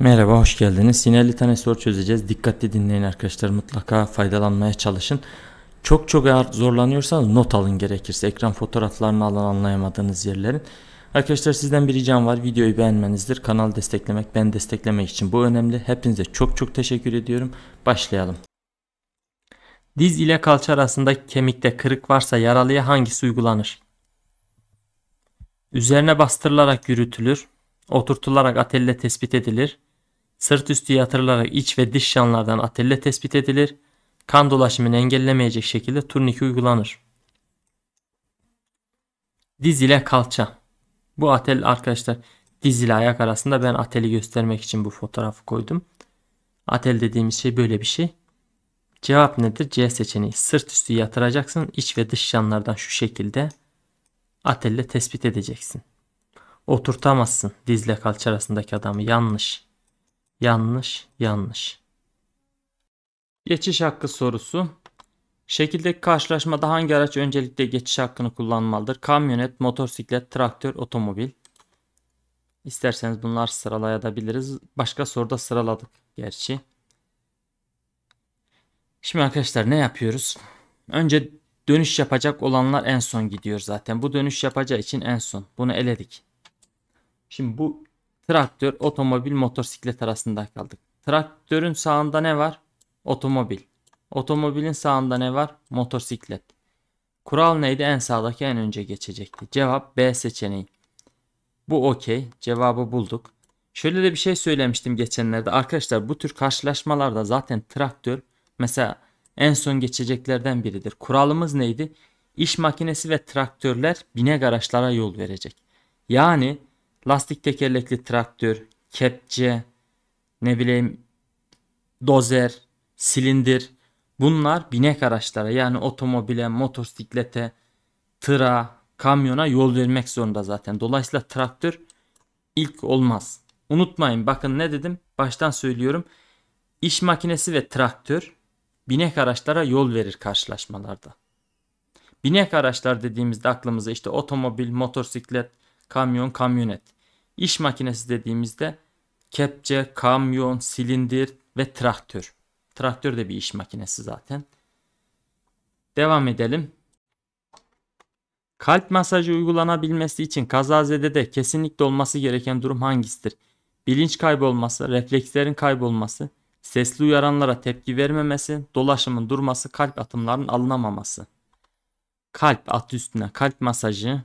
Merhaba, hoş geldiniz. Sinyalli tane soru çözeceğiz. Dikkatli dinleyin arkadaşlar. Mutlaka faydalanmaya çalışın. Çok çok eğer zorlanıyorsanız not alın gerekirse. Ekran fotoğraflarını alın anlayamadığınız yerlerin. Arkadaşlar sizden bir ricam var. Videoyu beğenmenizdir. Kanal desteklemek, ben desteklemek için bu önemli. Hepinize çok çok teşekkür ediyorum. Başlayalım. Diz ile kalça arasında kemikte kırık varsa yaralıya hangisi uygulanır? Üzerine bastırılarak yürütülür, oturtularak atelle tespit edilir, sırt üstü yatırılarak iç ve dış yanlardan atelle tespit edilir, kan dolaşımını engellemeyecek şekilde turnike uygulanır. Diz ile kalça. Bu atel arkadaşlar diz ile ayak arasında ben ateli göstermek için bu fotoğrafı koydum. Atel dediğimiz şey böyle bir şey. Cevap nedir? C seçeneği. Sırt üstü yatıracaksın. iç ve dış yanlardan şu şekilde atelle tespit edeceksin. Oturtamazsın dizle kalça arasındaki adamı. Yanlış yanlış, yanlış. Geçiş hakkı sorusu. Şekildeki karşılaşmada hangi araç öncelikle geçiş hakkını kullanmalıdır? Kamyonet, motosiklet, traktör, otomobil. İsterseniz bunlar sıralayabiliriz. Başka soruda sıraladık gerçi. Şimdi arkadaşlar ne yapıyoruz? Önce dönüş yapacak olanlar en son gidiyor zaten. Bu dönüş yapacağı için en son. Bunu eledik. Şimdi bu Traktör, otomobil, motosiklet arasında kaldık. Traktörün sağında ne var? Otomobil. Otomobilin sağında ne var? Motosiklet. Kural neydi? En sağdaki en önce geçecekti. Cevap B seçeneği. Bu okey. Cevabı bulduk. Şöyle de bir şey söylemiştim geçenlerde. Arkadaşlar bu tür karşılaşmalarda zaten traktör mesela en son geçeceklerden biridir. Kuralımız neydi? İş makinesi ve traktörler bine araçlara yol verecek. Yani lastik tekerlekli traktör, kepçe, ne bileyim dozer, silindir bunlar binek araçlara yani otomobile, motosiklete, tıra, kamyona yol vermek zorunda zaten. Dolayısıyla traktör ilk olmaz. Unutmayın bakın ne dedim baştan söylüyorum. İş makinesi ve traktör binek araçlara yol verir karşılaşmalarda. Binek araçlar dediğimizde aklımıza işte otomobil, motosiklet, kamyon, kamyonet. İş makinesi dediğimizde kepçe, kamyon, silindir ve traktör. Traktör de bir iş makinesi zaten. Devam edelim. Kalp masajı uygulanabilmesi için kazazede de kesinlikle olması gereken durum hangisidir? Bilinç kaybolması, reflekslerin kaybolması, sesli uyaranlara tepki vermemesi, dolaşımın durması, kalp atımlarının alınamaması. Kalp at üstüne kalp masajı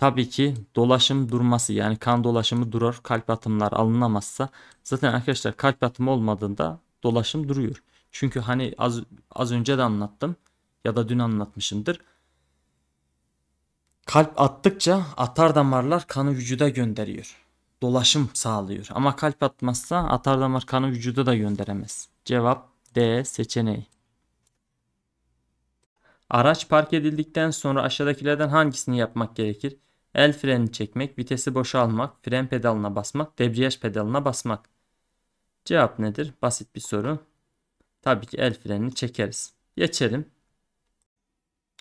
tabii ki dolaşım durması yani kan dolaşımı durur. Kalp atımlar alınamazsa zaten arkadaşlar kalp atımı olmadığında dolaşım duruyor. Çünkü hani az, az önce de anlattım ya da dün anlatmışımdır. Kalp attıkça atar damarlar kanı vücuda gönderiyor. Dolaşım sağlıyor. Ama kalp atmazsa atar damar kanı vücuda da gönderemez. Cevap D seçeneği. Araç park edildikten sonra aşağıdakilerden hangisini yapmak gerekir? El freni çekmek, vitesi boşalmak, fren pedalına basmak, debriyaj pedalına basmak. Cevap nedir? Basit bir soru. Tabii ki el frenini çekeriz. Geçelim.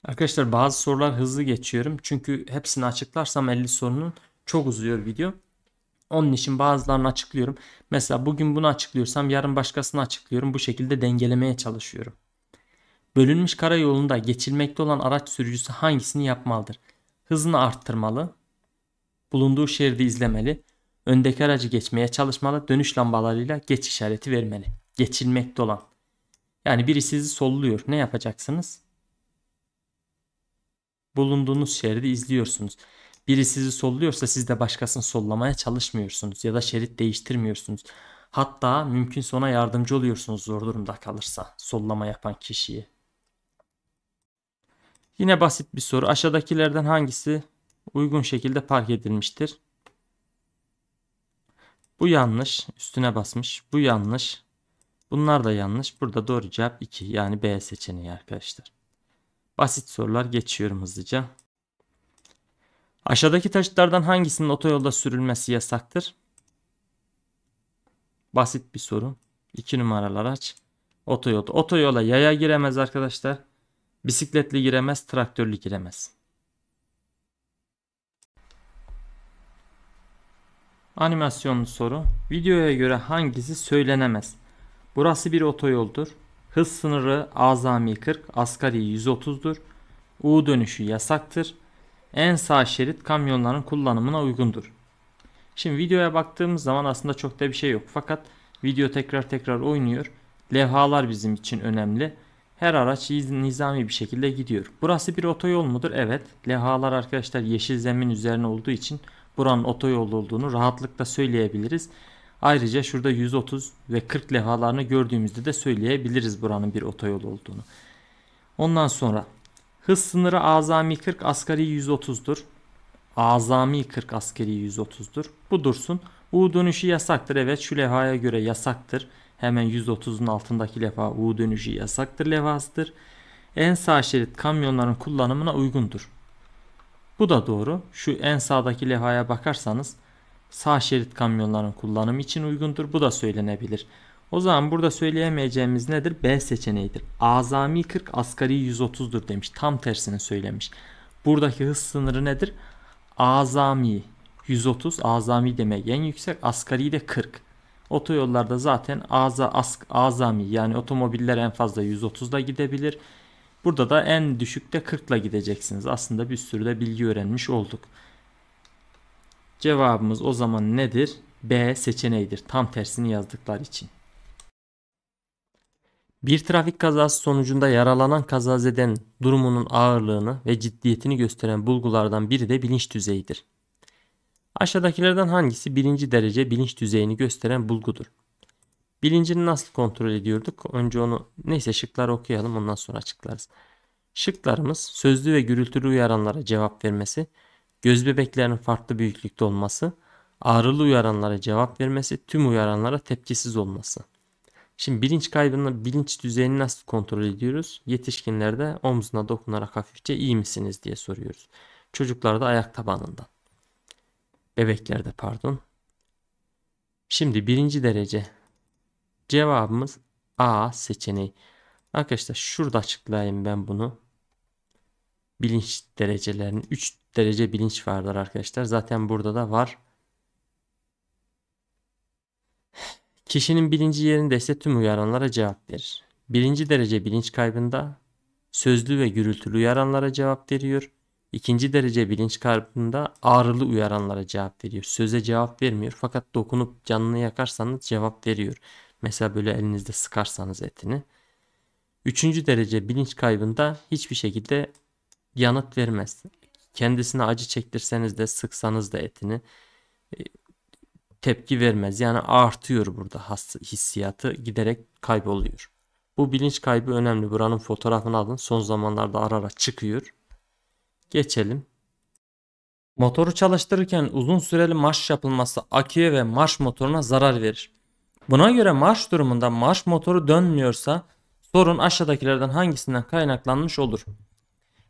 Arkadaşlar bazı sorular hızlı geçiyorum. Çünkü hepsini açıklarsam 50 sorunun çok uzuyor video. Onun için bazılarını açıklıyorum. Mesela bugün bunu açıklıyorsam yarın başkasını açıklıyorum. Bu şekilde dengelemeye çalışıyorum. Bölünmüş karayolunda geçilmekte olan araç sürücüsü hangisini yapmalıdır? hızını arttırmalı, bulunduğu şeridi izlemeli, öndeki aracı geçmeye çalışmalı, dönüş lambalarıyla geç işareti vermeli. Geçilmekte olan. Yani biri sizi solluyor. Ne yapacaksınız? Bulunduğunuz şeridi izliyorsunuz. Biri sizi solluyorsa siz de başkasını sollamaya çalışmıyorsunuz ya da şerit değiştirmiyorsunuz. Hatta mümkünse ona yardımcı oluyorsunuz zor durumda kalırsa sollama yapan kişiye. Yine basit bir soru. Aşağıdakilerden hangisi uygun şekilde park edilmiştir? Bu yanlış. Üstüne basmış. Bu yanlış. Bunlar da yanlış. Burada doğru cevap 2. Yani B seçeneği arkadaşlar. Basit sorular geçiyorum hızlıca. Aşağıdaki taşıtlardan hangisinin otoyolda sürülmesi yasaktır? Basit bir soru. 2 numaralar aç. Otoyolda. Otoyola yaya giremez arkadaşlar. Bisikletli giremez, traktörlü giremez. Animasyonlu soru. Videoya göre hangisi söylenemez? Burası bir otoyoldur. Hız sınırı azami 40, asgari 130'dur. U dönüşü yasaktır. En sağ şerit kamyonların kullanımına uygundur. Şimdi videoya baktığımız zaman aslında çok da bir şey yok. Fakat video tekrar tekrar oynuyor. Levhalar bizim için önemli. Her araç nizami bir şekilde gidiyor. Burası bir otoyol mudur? Evet. Lehalar arkadaşlar yeşil zemin üzerine olduğu için buranın otoyol olduğunu rahatlıkla söyleyebiliriz. Ayrıca şurada 130 ve 40 lehalarını gördüğümüzde de söyleyebiliriz buranın bir otoyol olduğunu. Ondan sonra hız sınırı azami 40 asgari 130'dur. Azami 40 askeri 130'dur. Bu dursun. U dönüşü yasaktır. Evet şu levhaya göre yasaktır. Hemen 130'un altındaki levha U dönüşü yasaktır levhasıdır. En sağ şerit kamyonların kullanımına uygundur. Bu da doğru. Şu en sağdaki levaya bakarsanız sağ şerit kamyonların kullanımı için uygundur. Bu da söylenebilir. O zaman burada söyleyemeyeceğimiz nedir? B seçeneğidir. Azami 40 asgari 130'dur demiş. Tam tersini söylemiş. Buradaki hız sınırı nedir? Azami 130 azami demek en yüksek asgari de 40. Otoyollarda zaten aza, ask, azami yani otomobiller en fazla 130'da gidebilir. Burada da en düşükte 40 ile gideceksiniz. Aslında bir sürü de bilgi öğrenmiş olduk. Cevabımız o zaman nedir? B seçeneğidir. Tam tersini yazdıklar için. Bir trafik kazası sonucunda yaralanan kazazeden durumunun ağırlığını ve ciddiyetini gösteren bulgulardan biri de bilinç düzeyidir. Aşağıdakilerden hangisi birinci derece bilinç düzeyini gösteren bulgudur? Bilincini nasıl kontrol ediyorduk? Önce onu neyse şıkları okuyalım ondan sonra açıklarız. Şıklarımız sözlü ve gürültülü uyaranlara cevap vermesi, göz bebeklerinin farklı büyüklükte olması, ağrılı uyaranlara cevap vermesi, tüm uyaranlara tepkisiz olması. Şimdi bilinç kaybının bilinç düzeyini nasıl kontrol ediyoruz? Yetişkinlerde omzuna dokunarak hafifçe iyi misiniz diye soruyoruz. Çocuklarda ayak tabanından bebeklerde pardon. Şimdi birinci derece cevabımız A seçeneği. Arkadaşlar şurada açıklayayım ben bunu. Bilinç derecelerini 3 derece bilinç vardır arkadaşlar. Zaten burada da var. Kişinin bilinci yerinde ise tüm uyaranlara cevap verir. Birinci derece bilinç kaybında sözlü ve gürültülü uyaranlara cevap veriyor. İkinci derece bilinç kaybında ağrılı uyaranlara cevap veriyor. Söze cevap vermiyor fakat dokunup canını yakarsanız cevap veriyor. Mesela böyle elinizde sıkarsanız etini. Üçüncü derece bilinç kaybında hiçbir şekilde yanıt vermez. Kendisine acı çektirseniz de sıksanız da etini e, tepki vermez. Yani artıyor burada hissiyatı giderek kayboluyor. Bu bilinç kaybı önemli. Buranın fotoğrafını alın. Son zamanlarda ara ara çıkıyor. Geçelim. Motoru çalıştırırken uzun süreli marş yapılması aküye ve marş motoruna zarar verir. Buna göre marş durumunda marş motoru dönmüyorsa sorun aşağıdakilerden hangisinden kaynaklanmış olur?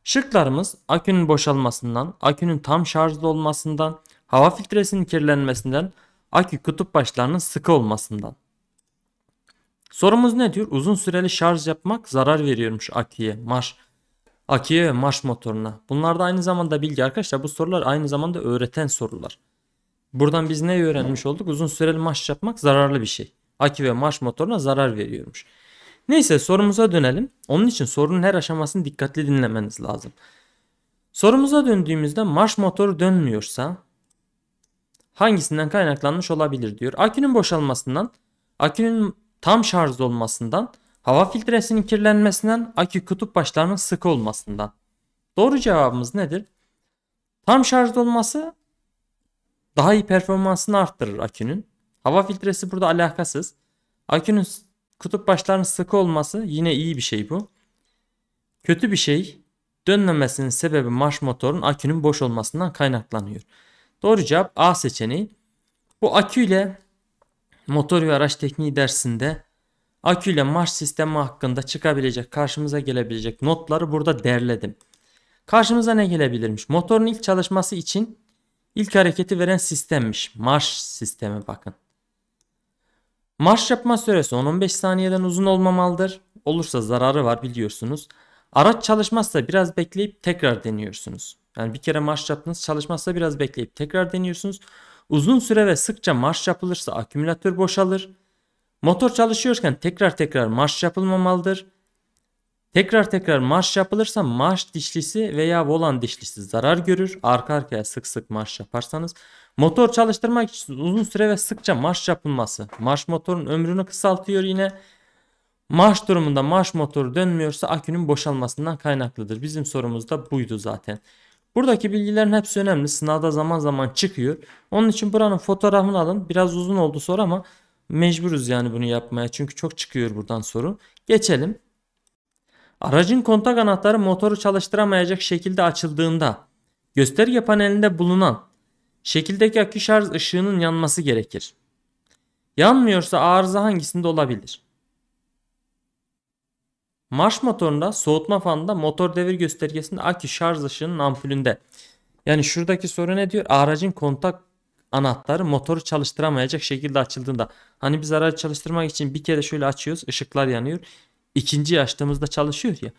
Şıklarımız akünün boşalmasından, akünün tam şarjda olmasından, hava filtresinin kirlenmesinden, akü kutup başlarının sıkı olmasından. Sorumuz ne diyor? Uzun süreli şarj yapmak zarar veriyormuş aküye. Marş Akiye marş motoruna. Bunlar da aynı zamanda bilgi arkadaşlar. Bu sorular aynı zamanda öğreten sorular. Buradan biz ne öğrenmiş olduk? Uzun süreli marş yapmak zararlı bir şey. Aki ve marş motoruna zarar veriyormuş. Neyse sorumuza dönelim. Onun için sorunun her aşamasını dikkatli dinlemeniz lazım. Sorumuza döndüğümüzde marş motoru dönmüyorsa hangisinden kaynaklanmış olabilir diyor. Akünün boşalmasından, akünün tam şarjda olmasından, Hava filtresinin kirlenmesinden, akü kutup başlarının sıkı olmasından. Doğru cevabımız nedir? Tam şarj olması daha iyi performansını arttırır akünün. Hava filtresi burada alakasız. Akünün kutup başlarının sıkı olması yine iyi bir şey bu. Kötü bir şey dönmemesinin sebebi marş motorun akünün boş olmasından kaynaklanıyor. Doğru cevap A seçeneği. Bu aküyle motor ve araç tekniği dersinde Akü ile marş sistemi hakkında çıkabilecek, karşımıza gelebilecek notları burada derledim. Karşımıza ne gelebilirmiş? Motorun ilk çalışması için ilk hareketi veren sistemmiş. Marş sistemi bakın. Marş yapma süresi 10-15 saniyeden uzun olmamalıdır. Olursa zararı var biliyorsunuz. Araç çalışmazsa biraz bekleyip tekrar deniyorsunuz. Yani bir kere marş yaptınız çalışmazsa biraz bekleyip tekrar deniyorsunuz. Uzun süre ve sıkça marş yapılırsa akümülatör boşalır. Motor çalışıyorken tekrar tekrar marş yapılmamalıdır. Tekrar tekrar marş yapılırsa marş dişlisi veya volan dişlisi zarar görür. Arka arkaya sık sık marş yaparsanız. Motor çalıştırmak için uzun süre ve sıkça marş yapılması. Marş motorun ömrünü kısaltıyor yine. Marş durumunda marş motoru dönmüyorsa akünün boşalmasından kaynaklıdır. Bizim sorumuz da buydu zaten. Buradaki bilgilerin hepsi önemli. Sınavda zaman zaman çıkıyor. Onun için buranın fotoğrafını alın. Biraz uzun oldu soru ama Mecburuz yani bunu yapmaya çünkü çok çıkıyor buradan soru. Geçelim. Aracın kontak anahtarı motoru çalıştıramayacak şekilde açıldığında gösterge panelinde bulunan şekildeki akü şarj ışığının yanması gerekir. Yanmıyorsa arıza hangisinde olabilir? Marş motorunda, soğutma fanında, motor devir göstergesinde akü şarj ışığının ampulünde. Yani şuradaki soru ne diyor? Aracın kontak anahtarı motoru çalıştıramayacak şekilde açıldığında. Hani biz aracı çalıştırmak için bir kere şöyle açıyoruz ışıklar yanıyor. İkinciyi açtığımızda çalışıyor ya.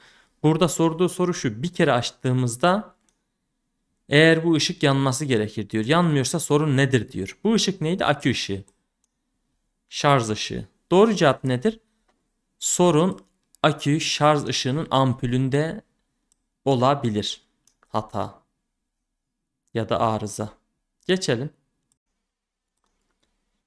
Burada sorduğu soru şu bir kere açtığımızda eğer bu ışık yanması gerekir diyor. Yanmıyorsa sorun nedir diyor. Bu ışık neydi? Akü ışığı. Şarj ışığı. Doğru cevap nedir? Sorun akü şarj ışığının ampulünde olabilir. Hata ya da arıza. Geçelim.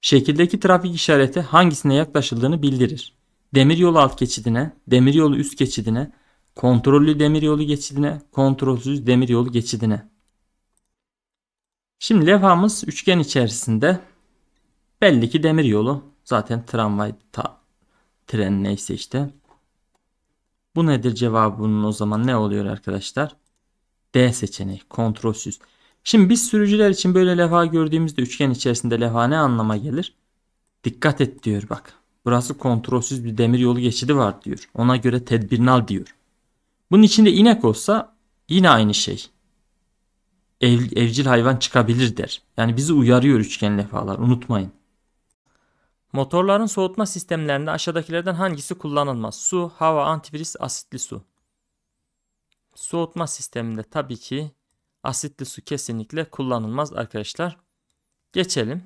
Şekildeki trafik işareti hangisine yaklaşıldığını bildirir. Demiryolu alt geçidine, demiryolu üst geçidine, kontrollü demiryolu geçidine, kontrolsüz demiryolu geçidine. Şimdi levhamız üçgen içerisinde belli ki demiryolu zaten tramvay ta, tren neyse işte. Bu nedir cevabının o zaman ne oluyor arkadaşlar? D seçeneği kontrolsüz. Şimdi biz sürücüler için böyle levha gördüğümüzde üçgen içerisinde levha ne anlama gelir? Dikkat et diyor bak. Burası kontrolsüz bir demir yolu geçidi var diyor. Ona göre tedbirini al diyor. Bunun içinde inek olsa yine aynı şey. Ev, evcil hayvan çıkabilir der. Yani bizi uyarıyor üçgen levhalar unutmayın. Motorların soğutma sistemlerinde aşağıdakilerden hangisi kullanılmaz? Su, hava, antifriz, asitli su. Soğutma sisteminde tabii ki Asitli su kesinlikle kullanılmaz arkadaşlar. Geçelim.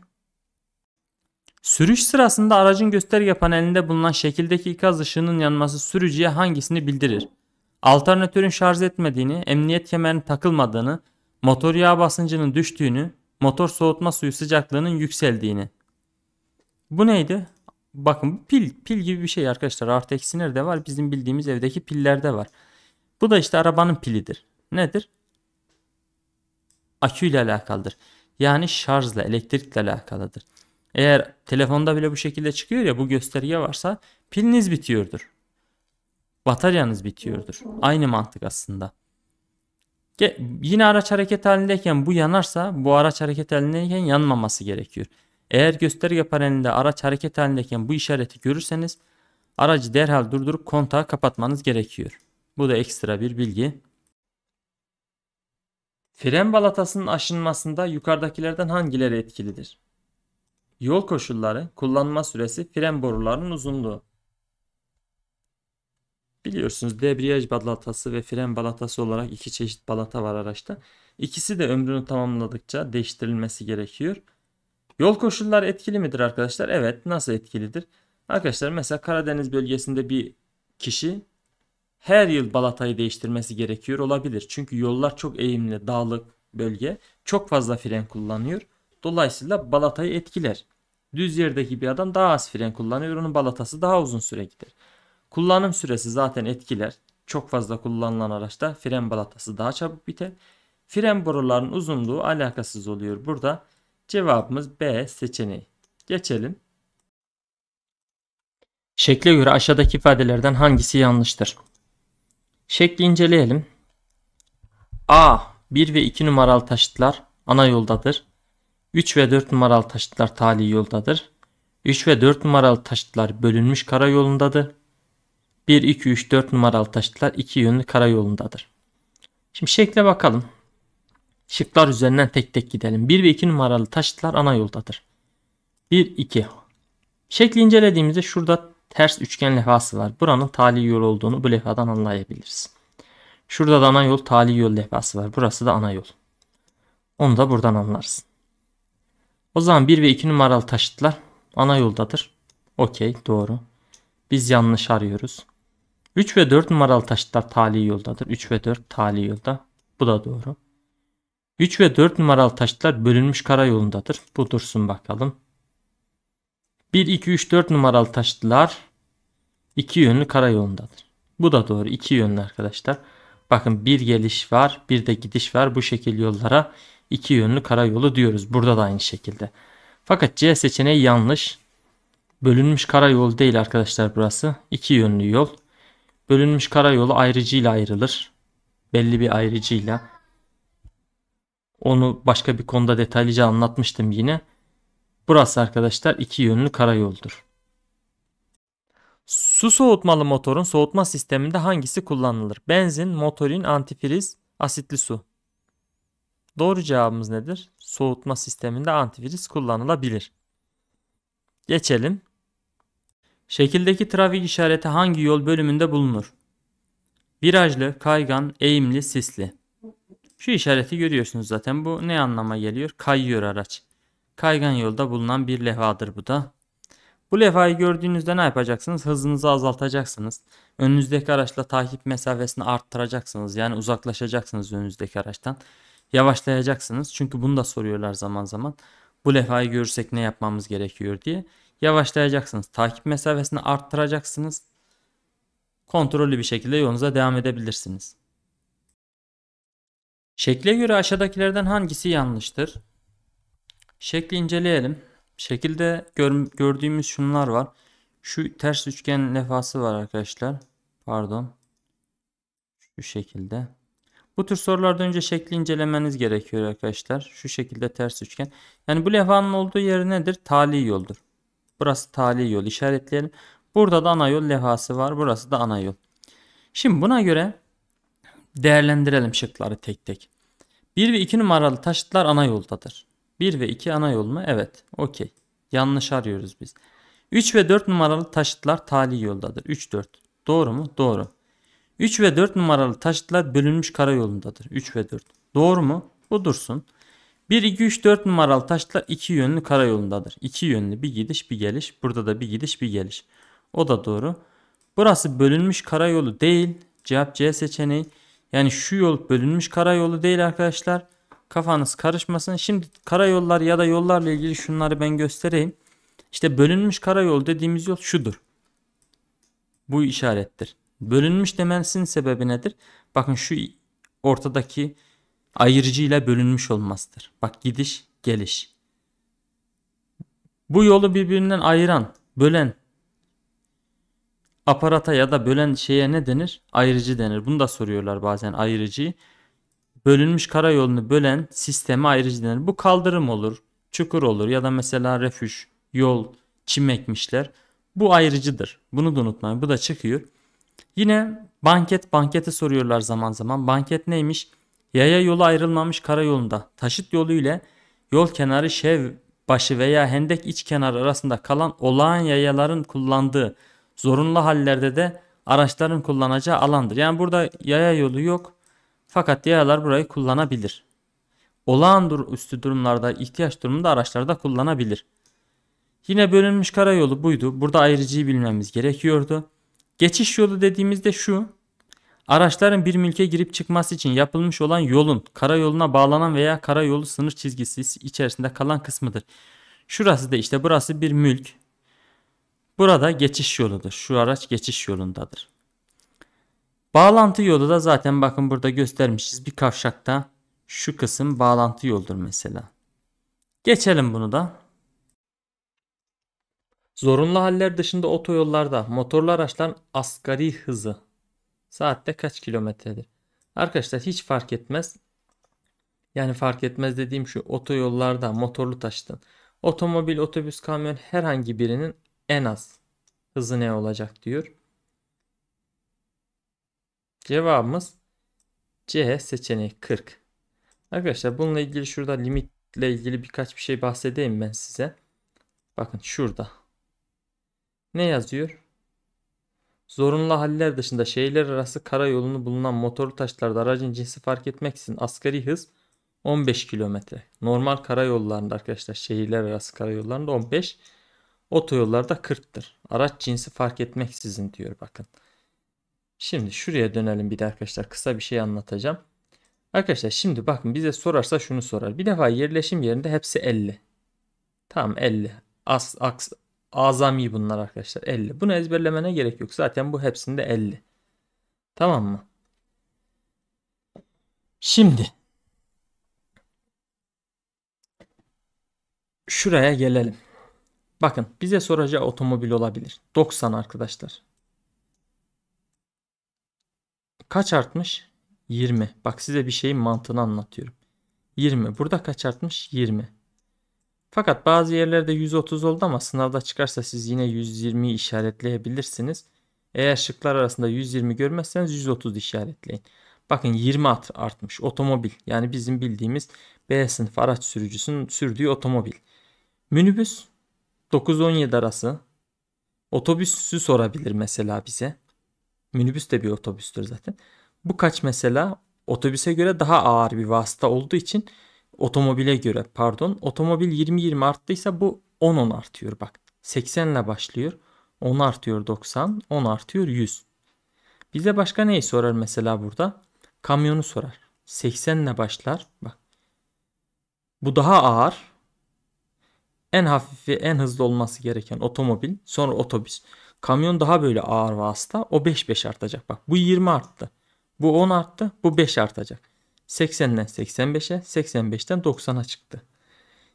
Sürüş sırasında aracın gösterge panelinde bulunan şekildeki ikaz ışığının yanması sürücüye hangisini bildirir? Alternatörün şarj etmediğini, emniyet kemerinin takılmadığını, motor yağ basıncının düştüğünü, motor soğutma suyu sıcaklığının yükseldiğini. Bu neydi? Bakın pil, pil gibi bir şey arkadaşlar. Artı eksi nerede var? Bizim bildiğimiz evdeki pillerde var. Bu da işte arabanın pilidir. Nedir? Akü ile alakalıdır. Yani şarjla, elektrikle alakalıdır. Eğer telefonda bile bu şekilde çıkıyor ya bu gösterge varsa piliniz bitiyordur. Bataryanız bitiyordur. Aynı mantık aslında. Yine araç hareket halindeyken bu yanarsa bu araç hareket halindeyken yanmaması gerekiyor. Eğer gösterge panelinde araç hareket halindeyken bu işareti görürseniz aracı derhal durdurup kontağı kapatmanız gerekiyor. Bu da ekstra bir bilgi. Fren balatasının aşınmasında yukarıdakilerden hangileri etkilidir? Yol koşulları, kullanma süresi, fren borularının uzunluğu. Biliyorsunuz debriyaj balatası ve fren balatası olarak iki çeşit balata var araçta. İkisi de ömrünü tamamladıkça değiştirilmesi gerekiyor. Yol koşulları etkili midir arkadaşlar? Evet. Nasıl etkilidir? Arkadaşlar mesela Karadeniz bölgesinde bir kişi her yıl balatayı değiştirmesi gerekiyor olabilir. Çünkü yollar çok eğimli, dağlık bölge. Çok fazla fren kullanıyor. Dolayısıyla balatayı etkiler. Düz yerdeki bir adam daha az fren kullanıyor. Onun balatası daha uzun süre gider. Kullanım süresi zaten etkiler. Çok fazla kullanılan araçta fren balatası daha çabuk biter. Fren borularının uzunluğu alakasız oluyor. Burada cevabımız B seçeneği. Geçelim. Şekle göre aşağıdaki ifadelerden hangisi yanlıştır? Şekli inceleyelim. A. 1 ve 2 numaralı taşıtlar ana yoldadır. 3 ve 4 numaralı taşıtlar tali yoldadır. 3 ve 4 numaralı taşıtlar bölünmüş karayolundadır. 1, 2, 3, 4 numaralı taşıtlar 2 yönlü karayolundadır. Şimdi şekle bakalım. Şıklar üzerinden tek tek gidelim. 1 ve 2 numaralı taşıtlar ana yoldadır. 1, 2. Şekli incelediğimizde şurada ters üçgen levhası var. Buranın tali yol olduğunu bu levhadan anlayabiliriz. Şurada da ana yol tali yol levhası var. Burası da ana yol. Onu da buradan anlarsın. O zaman 1 ve 2 numaralı taşıtlar ana yoldadır. Okey doğru. Biz yanlış arıyoruz. 3 ve 4 numaralı taşıtlar tali yoldadır. 3 ve 4 tali yolda. Bu da doğru. 3 ve 4 numaralı taşıtlar bölünmüş karayolundadır. Bu dursun bakalım. 1, 2, 3, 4 numaralı taşıtlar iki yönlü karayolundadır. Bu da doğru. iki yönlü arkadaşlar. Bakın bir geliş var bir de gidiş var. Bu şekil yollara iki yönlü karayolu diyoruz. Burada da aynı şekilde. Fakat C seçeneği yanlış. Bölünmüş karayol değil arkadaşlar burası. İki yönlü yol. Bölünmüş karayolu ayrıcıyla ayrılır. Belli bir ayrıcıyla. Onu başka bir konuda detaylıca anlatmıştım yine. Burası arkadaşlar iki yönlü karayoldur. Su soğutmalı motorun soğutma sisteminde hangisi kullanılır? Benzin, motorin, antifriz, asitli su. Doğru cevabımız nedir? Soğutma sisteminde antifriz kullanılabilir. Geçelim. Şekildeki trafik işareti hangi yol bölümünde bulunur? Virajlı, kaygan, eğimli, sisli. Şu işareti görüyorsunuz zaten. Bu ne anlama geliyor? Kayıyor araç. Kaygan yolda bulunan bir levhadır bu da. Bu levhayı gördüğünüzde ne yapacaksınız? Hızınızı azaltacaksınız. Önünüzdeki araçla takip mesafesini arttıracaksınız. Yani uzaklaşacaksınız önünüzdeki araçtan. Yavaşlayacaksınız. Çünkü bunu da soruyorlar zaman zaman. Bu levhayı görürsek ne yapmamız gerekiyor diye. Yavaşlayacaksınız. Takip mesafesini arttıracaksınız. Kontrollü bir şekilde yolunuza devam edebilirsiniz. Şekle göre aşağıdakilerden hangisi yanlıştır? Şekli inceleyelim. Şekilde gör, gördüğümüz şunlar var. Şu ters üçgen lefası var arkadaşlar. Pardon. Şu şekilde. Bu tür sorularda önce şekli incelemeniz gerekiyor arkadaşlar. Şu şekilde ters üçgen. Yani bu levhanın olduğu yer nedir? Tali yoldur. Burası tali yol İşaretleyelim. Burada da ana yol levhası var. Burası da ana yol. Şimdi buna göre değerlendirelim şıkları tek tek. 1 ve 2 numaralı taşıtlar ana yoldadır. 1 ve 2 ana yol mu? Evet. Okey. Yanlış arıyoruz biz. 3 ve 4 numaralı taşıtlar tali yoldadır. 3 4. Doğru mu? Doğru. 3 ve 4 numaralı taşıtlar bölünmüş karayolundadır. 3 ve 4. Doğru mu? Bu dursun. 1 2 3 4 numaralı taşıtlar iki yönlü karayolundadır. İki yönlü bir gidiş bir geliş. Burada da bir gidiş bir geliş. O da doğru. Burası bölünmüş karayolu değil. Cevap C seçeneği. Yani şu yol bölünmüş karayolu değil arkadaşlar. Kafanız karışmasın. Şimdi karayollar ya da yollarla ilgili şunları ben göstereyim. İşte bölünmüş karayol dediğimiz yol şudur. Bu işarettir. Bölünmüş demensin sebebi nedir? Bakın şu ortadaki ayırıcı ile bölünmüş olmasıdır. Bak gidiş geliş. Bu yolu birbirinden ayıran, bölen aparata ya da bölen şeye ne denir? Ayırıcı denir. Bunu da soruyorlar bazen Ayırıcıyı bölünmüş karayolunu bölen sisteme ayrıcı denir. Bu kaldırım olur, çukur olur ya da mesela refüj, yol, çim ekmişler. Bu ayrıcıdır. Bunu da unutmayın. Bu da çıkıyor. Yine banket, bankete soruyorlar zaman zaman. Banket neymiş? Yaya yolu ayrılmamış karayolunda taşıt yolu ile yol kenarı şev başı veya hendek iç kenarı arasında kalan olağan yayaların kullandığı zorunlu hallerde de araçların kullanacağı alandır. Yani burada yaya yolu yok. Fakat diğerler burayı kullanabilir. Olağan dur üstü durumlarda, ihtiyaç durumunda araçlarda kullanabilir. Yine bölünmüş karayolu buydu. Burada ayrıcıyı bilmemiz gerekiyordu. Geçiş yolu dediğimizde şu. Araçların bir mülke girip çıkması için yapılmış olan yolun karayoluna bağlanan veya karayolu sınır çizgisi içerisinde kalan kısmıdır. Şurası da işte burası bir mülk. Burada geçiş yoludur. Şu araç geçiş yolundadır. Bağlantı yolu da zaten bakın burada göstermişiz bir kavşakta şu kısım bağlantı yoldur mesela. Geçelim bunu da. Zorunlu haller dışında otoyollarda motorlu araçların asgari hızı saatte kaç kilometredir? Arkadaşlar hiç fark etmez. Yani fark etmez dediğim şu otoyollarda motorlu taşıtın. Otomobil, otobüs, kamyon herhangi birinin en az hızı ne olacak diyor. Cevabımız C seçeneği 40. Arkadaşlar bununla ilgili şurada limitle ilgili birkaç bir şey bahsedeyim ben size. Bakın şurada. Ne yazıyor? Zorunlu haller dışında şehirler arası karayolunu bulunan motorlu taşlarda aracın cinsi fark etmeksizin asgari hız 15 kilometre. Normal karayollarında arkadaşlar şehirler arası karayollarında 15 otoyollarda 40'tır. Araç cinsi fark etmeksizin diyor bakın. Şimdi şuraya dönelim bir de arkadaşlar. Kısa bir şey anlatacağım. Arkadaşlar şimdi bakın bize sorarsa şunu sorar. Bir defa yerleşim yerinde hepsi 50. Tamam 50. As, aks, azami bunlar arkadaşlar 50. Bunu ezberlemene gerek yok. Zaten bu hepsinde 50. Tamam mı? Şimdi şuraya gelelim. Bakın bize soracağı otomobil olabilir. 90 arkadaşlar. Kaç artmış? 20. Bak size bir şeyin mantığını anlatıyorum. 20. Burada kaç artmış? 20. Fakat bazı yerlerde 130 oldu ama sınavda çıkarsa siz yine 120'yi işaretleyebilirsiniz. Eğer şıklar arasında 120 görmezseniz 130 işaretleyin. Bakın 20 at artmış otomobil yani bizim bildiğimiz B sınıf araç sürücüsünün sürdüğü otomobil. Minibüs 9-17 arası otobüsü sorabilir mesela bize. Minibüs de bir otobüstür zaten. Bu kaç mesela otobüse göre daha ağır bir vasıta olduğu için otomobile göre pardon otomobil 20-20 arttıysa bu 10-10 artıyor bak. 80 ile başlıyor. 10 artıyor 90, 10 artıyor 100. Bize başka neyi sorar mesela burada? Kamyonu sorar. 80 ile başlar. Bak. Bu daha ağır. En hafifi, en hızlı olması gereken otomobil, sonra otobüs. Kamyon daha böyle ağır vasıta. O 5-5 artacak. Bak bu 20 arttı. Bu 10 arttı. Bu 5 artacak. 80'den 85'e, 85'ten 90'a çıktı.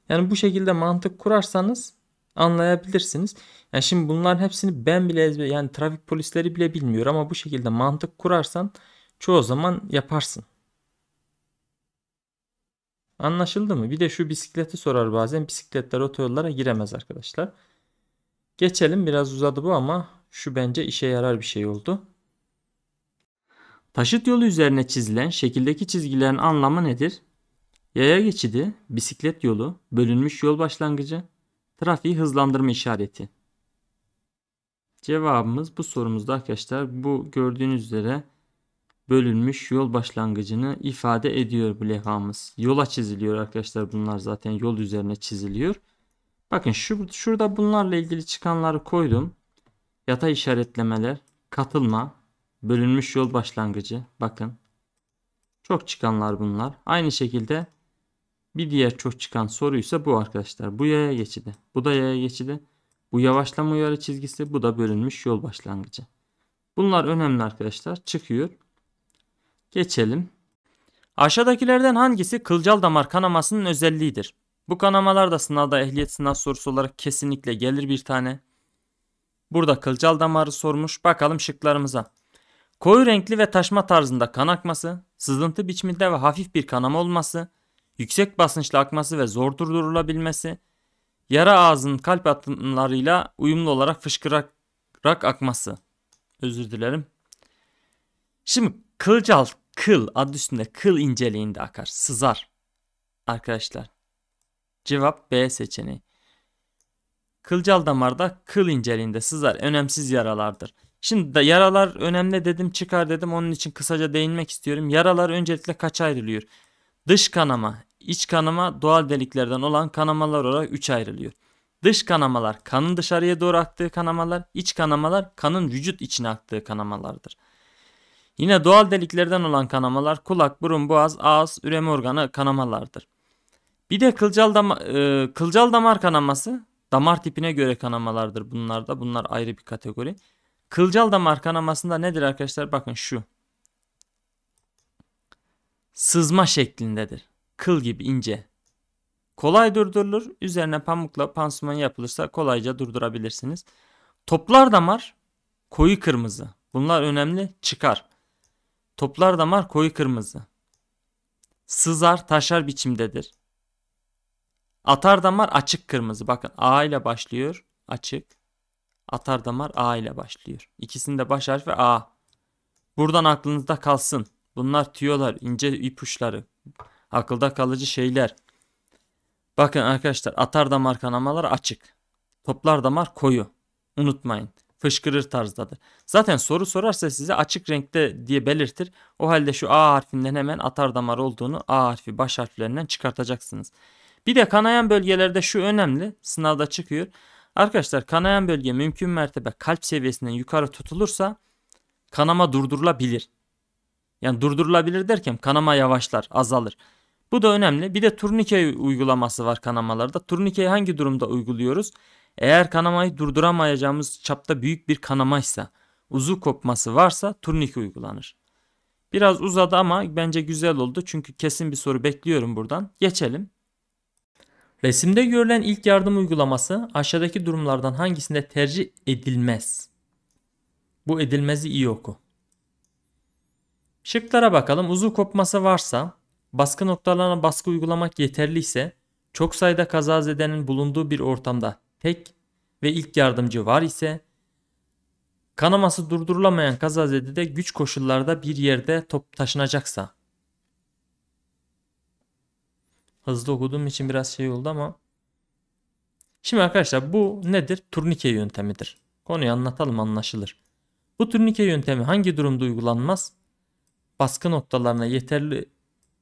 Yani bu şekilde mantık kurarsanız anlayabilirsiniz. Yani şimdi bunların hepsini ben bile ezber, yani trafik polisleri bile bilmiyor ama bu şekilde mantık kurarsan çoğu zaman yaparsın. Anlaşıldı mı? Bir de şu bisikleti sorar bazen. Bisikletler otoyollara giremez arkadaşlar. Geçelim biraz uzadı bu ama şu bence işe yarar bir şey oldu. Taşıt yolu üzerine çizilen şekildeki çizgilerin anlamı nedir? Yaya geçidi, bisiklet yolu, bölünmüş yol başlangıcı, trafiği hızlandırma işareti. Cevabımız bu sorumuzda arkadaşlar bu gördüğünüz üzere bölünmüş yol başlangıcını ifade ediyor bu levhamız. Yola çiziliyor arkadaşlar bunlar zaten yol üzerine çiziliyor. Bakın şu, şurada bunlarla ilgili çıkanları koydum. Yatay işaretlemeler, katılma, bölünmüş yol başlangıcı. Bakın. Çok çıkanlar bunlar. Aynı şekilde bir diğer çok çıkan soru ise bu arkadaşlar. Bu yaya geçidi. Bu da yaya geçidi. Bu yavaşlama uyarı çizgisi. Bu da bölünmüş yol başlangıcı. Bunlar önemli arkadaşlar. Çıkıyor. Geçelim. Aşağıdakilerden hangisi kılcal damar kanamasının özelliğidir? Bu kanamalar da sınavda ehliyet sınav sorusu olarak kesinlikle gelir bir tane. Burada kılcal damarı sormuş. Bakalım şıklarımıza. Koyu renkli ve taşma tarzında kan akması, sızıntı biçiminde ve hafif bir kanama olması, yüksek basınçla akması ve zor durdurulabilmesi, yara ağzının kalp atımlarıyla uyumlu olarak fışkırarak akması. Özür dilerim. Şimdi kılcal kıl adı üstünde kıl inceliğinde akar, sızar. Arkadaşlar Cevap B seçeneği. Kılcal damarda kıl inceliğinde sızar önemsiz yaralardır. Şimdi de yaralar önemli dedim çıkar dedim onun için kısaca değinmek istiyorum. Yaralar öncelikle kaç ayrılıyor? Dış kanama, iç kanama doğal deliklerden olan kanamalar olarak 3 ayrılıyor. Dış kanamalar kanın dışarıya doğru aktığı kanamalar, iç kanamalar kanın vücut içine aktığı kanamalardır. Yine doğal deliklerden olan kanamalar kulak, burun, boğaz, ağız, üreme organı kanamalardır. Bir de kılcal, dama, e, kılcal damar kanaması damar tipine göre kanamalardır bunlar da. Bunlar ayrı bir kategori. Kılcal damar kanamasında nedir arkadaşlar? Bakın şu. Sızma şeklindedir. Kıl gibi ince. Kolay durdurulur. Üzerine pamukla pansuman yapılırsa kolayca durdurabilirsiniz. Toplar damar koyu kırmızı. Bunlar önemli. Çıkar. Toplar damar koyu kırmızı. Sızar, taşar biçimdedir. Atar damar açık kırmızı. Bakın A ile başlıyor. Açık. Atar damar A ile başlıyor. İkisinde baş harfi A. Buradan aklınızda kalsın. Bunlar tüyolar, ince ipuçları. Akılda kalıcı şeyler. Bakın arkadaşlar atar damar kanamalar açık. Toplar damar koyu. Unutmayın. Fışkırır tarzdadır. Zaten soru sorarsa size açık renkte diye belirtir. O halde şu A harfinden hemen atar damar olduğunu A harfi baş harflerinden çıkartacaksınız. Bir de kanayan bölgelerde şu önemli sınavda çıkıyor. Arkadaşlar kanayan bölge mümkün mertebe kalp seviyesinden yukarı tutulursa kanama durdurulabilir. Yani durdurulabilir derken kanama yavaşlar, azalır. Bu da önemli. Bir de turnike uygulaması var kanamalarda. Turnikeyi hangi durumda uyguluyoruz? Eğer kanamayı durduramayacağımız çapta büyük bir kanamaysa, uzu kopması varsa turnike uygulanır. Biraz uzadı ama bence güzel oldu. Çünkü kesin bir soru bekliyorum buradan. Geçelim. Resimde görülen ilk yardım uygulaması aşağıdaki durumlardan hangisinde tercih edilmez? Bu edilmezi iyi oku. Şıklara bakalım. Uzun kopması varsa, baskı noktalarına baskı uygulamak yeterliyse, çok sayıda kazazedenin bulunduğu bir ortamda tek ve ilk yardımcı var ise, kanaması durdurulamayan kazazede de güç koşullarda bir yerde top taşınacaksa, hızlı okuduğum için biraz şey oldu ama. Şimdi arkadaşlar bu nedir? Turnike yöntemidir. Konuyu anlatalım anlaşılır. Bu turnike yöntemi hangi durumda uygulanmaz? Baskı noktalarına yeterli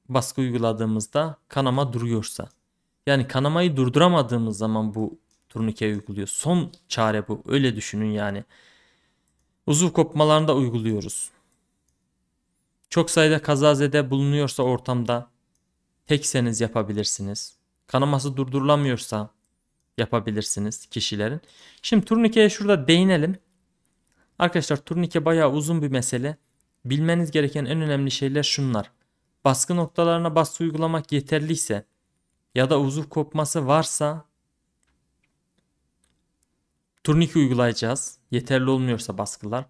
baskı uyguladığımızda kanama duruyorsa. Yani kanamayı durduramadığımız zaman bu turnike uyguluyor. Son çare bu. Öyle düşünün yani. Uzuv kopmalarında uyguluyoruz. Çok sayıda kazazede bulunuyorsa ortamda tekseniz yapabilirsiniz. Kanaması durdurulamıyorsa yapabilirsiniz kişilerin. Şimdi turnikeye şurada değinelim. Arkadaşlar turnike bayağı uzun bir mesele. Bilmeniz gereken en önemli şeyler şunlar. Baskı noktalarına baskı uygulamak yeterliyse ya da uzuv kopması varsa turnike uygulayacağız. Yeterli olmuyorsa baskılar.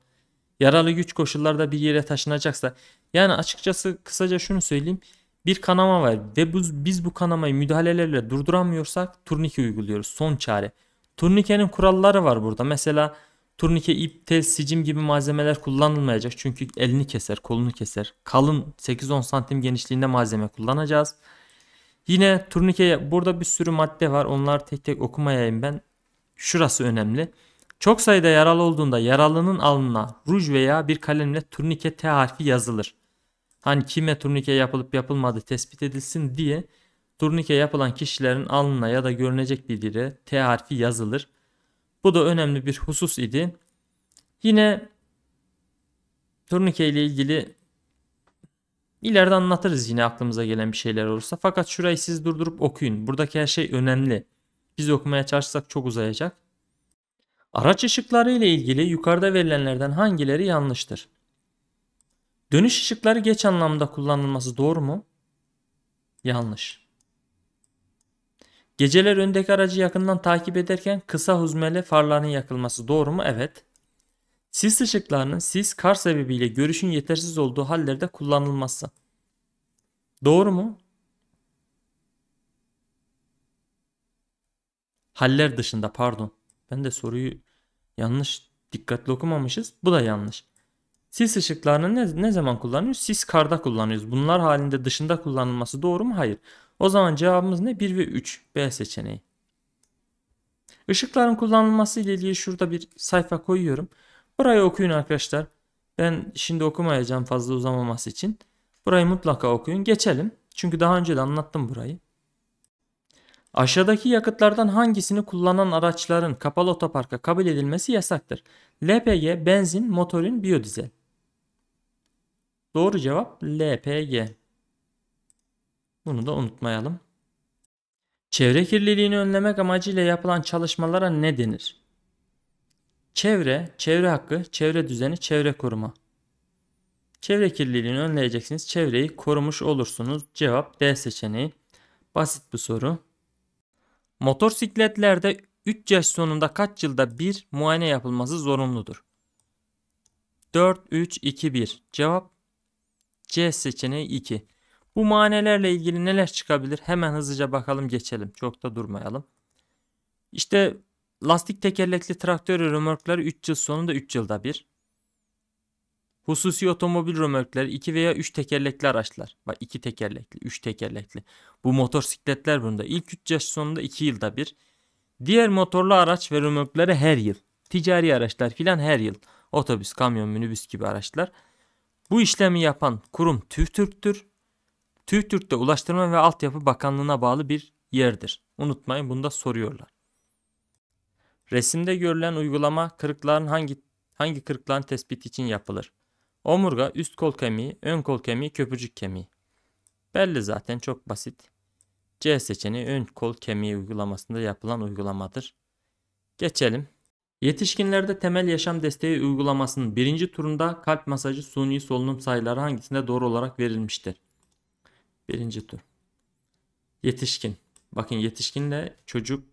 Yaralı güç koşullarda bir yere taşınacaksa yani açıkçası kısaca şunu söyleyeyim. Bir kanama var ve biz, biz bu kanamayı müdahalelerle durduramıyorsak turnike uyguluyoruz son çare. Turnikenin kuralları var burada. Mesela turnike, ip, tel, sicim gibi malzemeler kullanılmayacak. Çünkü elini keser, kolunu keser. Kalın 8-10 santim genişliğinde malzeme kullanacağız. Yine turnikeye burada bir sürü madde var. Onları tek tek okumayayım ben. Şurası önemli. Çok sayıda yaralı olduğunda yaralının alnına ruj veya bir kalemle turnike T harfi yazılır. Hani kime turnike yapılıp yapılmadığı tespit edilsin diye turnike yapılan kişilerin alnına ya da görünecek bir yere T harfi yazılır. Bu da önemli bir husus idi. Yine turnike ile ilgili ileride anlatırız yine aklımıza gelen bir şeyler olursa. Fakat şurayı siz durdurup okuyun. Buradaki her şey önemli. Biz okumaya çalışsak çok uzayacak. Araç ışıkları ile ilgili yukarıda verilenlerden hangileri yanlıştır? Dönüş ışıkları geç anlamda kullanılması doğru mu? Yanlış. Geceler öndeki aracı yakından takip ederken kısa huzmeli farların yakılması doğru mu? Evet. Sis ışıklarının sis kar sebebiyle görüşün yetersiz olduğu hallerde kullanılması. Doğru mu? Haller dışında pardon. Ben de soruyu yanlış dikkatli okumamışız. Bu da yanlış. Sis ışıklarını ne, ne zaman kullanıyoruz? Sis karda kullanıyoruz. Bunlar halinde dışında kullanılması doğru mu? Hayır. O zaman cevabımız ne? 1 ve 3. B seçeneği. Işıkların kullanılması ile ilgili şurada bir sayfa koyuyorum. Burayı okuyun arkadaşlar. Ben şimdi okumayacağım fazla uzamaması için. Burayı mutlaka okuyun. Geçelim. Çünkü daha önce de anlattım burayı. Aşağıdaki yakıtlardan hangisini kullanan araçların kapalı otoparka kabul edilmesi yasaktır? LPG, benzin, motorin, biyodizel. Doğru cevap LPG. Bunu da unutmayalım. Çevre kirliliğini önlemek amacıyla yapılan çalışmalara ne denir? Çevre, çevre hakkı, çevre düzeni, çevre koruma. Çevre kirliliğini önleyeceksiniz. Çevreyi korumuş olursunuz. Cevap D seçeneği. Basit bir soru. Motorsikletlerde 3 yaş sonunda kaç yılda bir muayene yapılması zorunludur? 4, 3, 2, 1. Cevap C seçeneği 2. Bu manelerle ilgili neler çıkabilir? Hemen hızlıca bakalım geçelim. Çok da durmayalım. İşte lastik tekerlekli traktör römorkları 3 yıl sonunda 3 yılda bir. Hususi otomobil römorkleri 2 veya 3 tekerlekli araçlar. Bak 2 tekerlekli, 3 tekerlekli. Bu motosikletler bunda. ilk 3 yaş sonunda 2 yılda bir. Diğer motorlu araç ve römorkları her yıl. Ticari araçlar filan her yıl. Otobüs, kamyon, minibüs gibi araçlar. Bu işlemi yapan kurum TÜVTÜRK'tür. TÜVTÜRK de Ulaştırma ve Altyapı Bakanlığı'na bağlı bir yerdir. Unutmayın bunu da soruyorlar. Resimde görülen uygulama kırıkların hangi hangi kırıkların tespiti için yapılır? Omurga, üst kol kemiği, ön kol kemiği, köprücük kemiği. Belli zaten çok basit. C seçeneği ön kol kemiği uygulamasında yapılan uygulamadır. Geçelim. Yetişkinlerde temel yaşam desteği uygulamasının birinci turunda kalp masajı suni solunum sayıları hangisinde doğru olarak verilmiştir? Birinci tur. Yetişkin. Bakın yetişkinle çocuk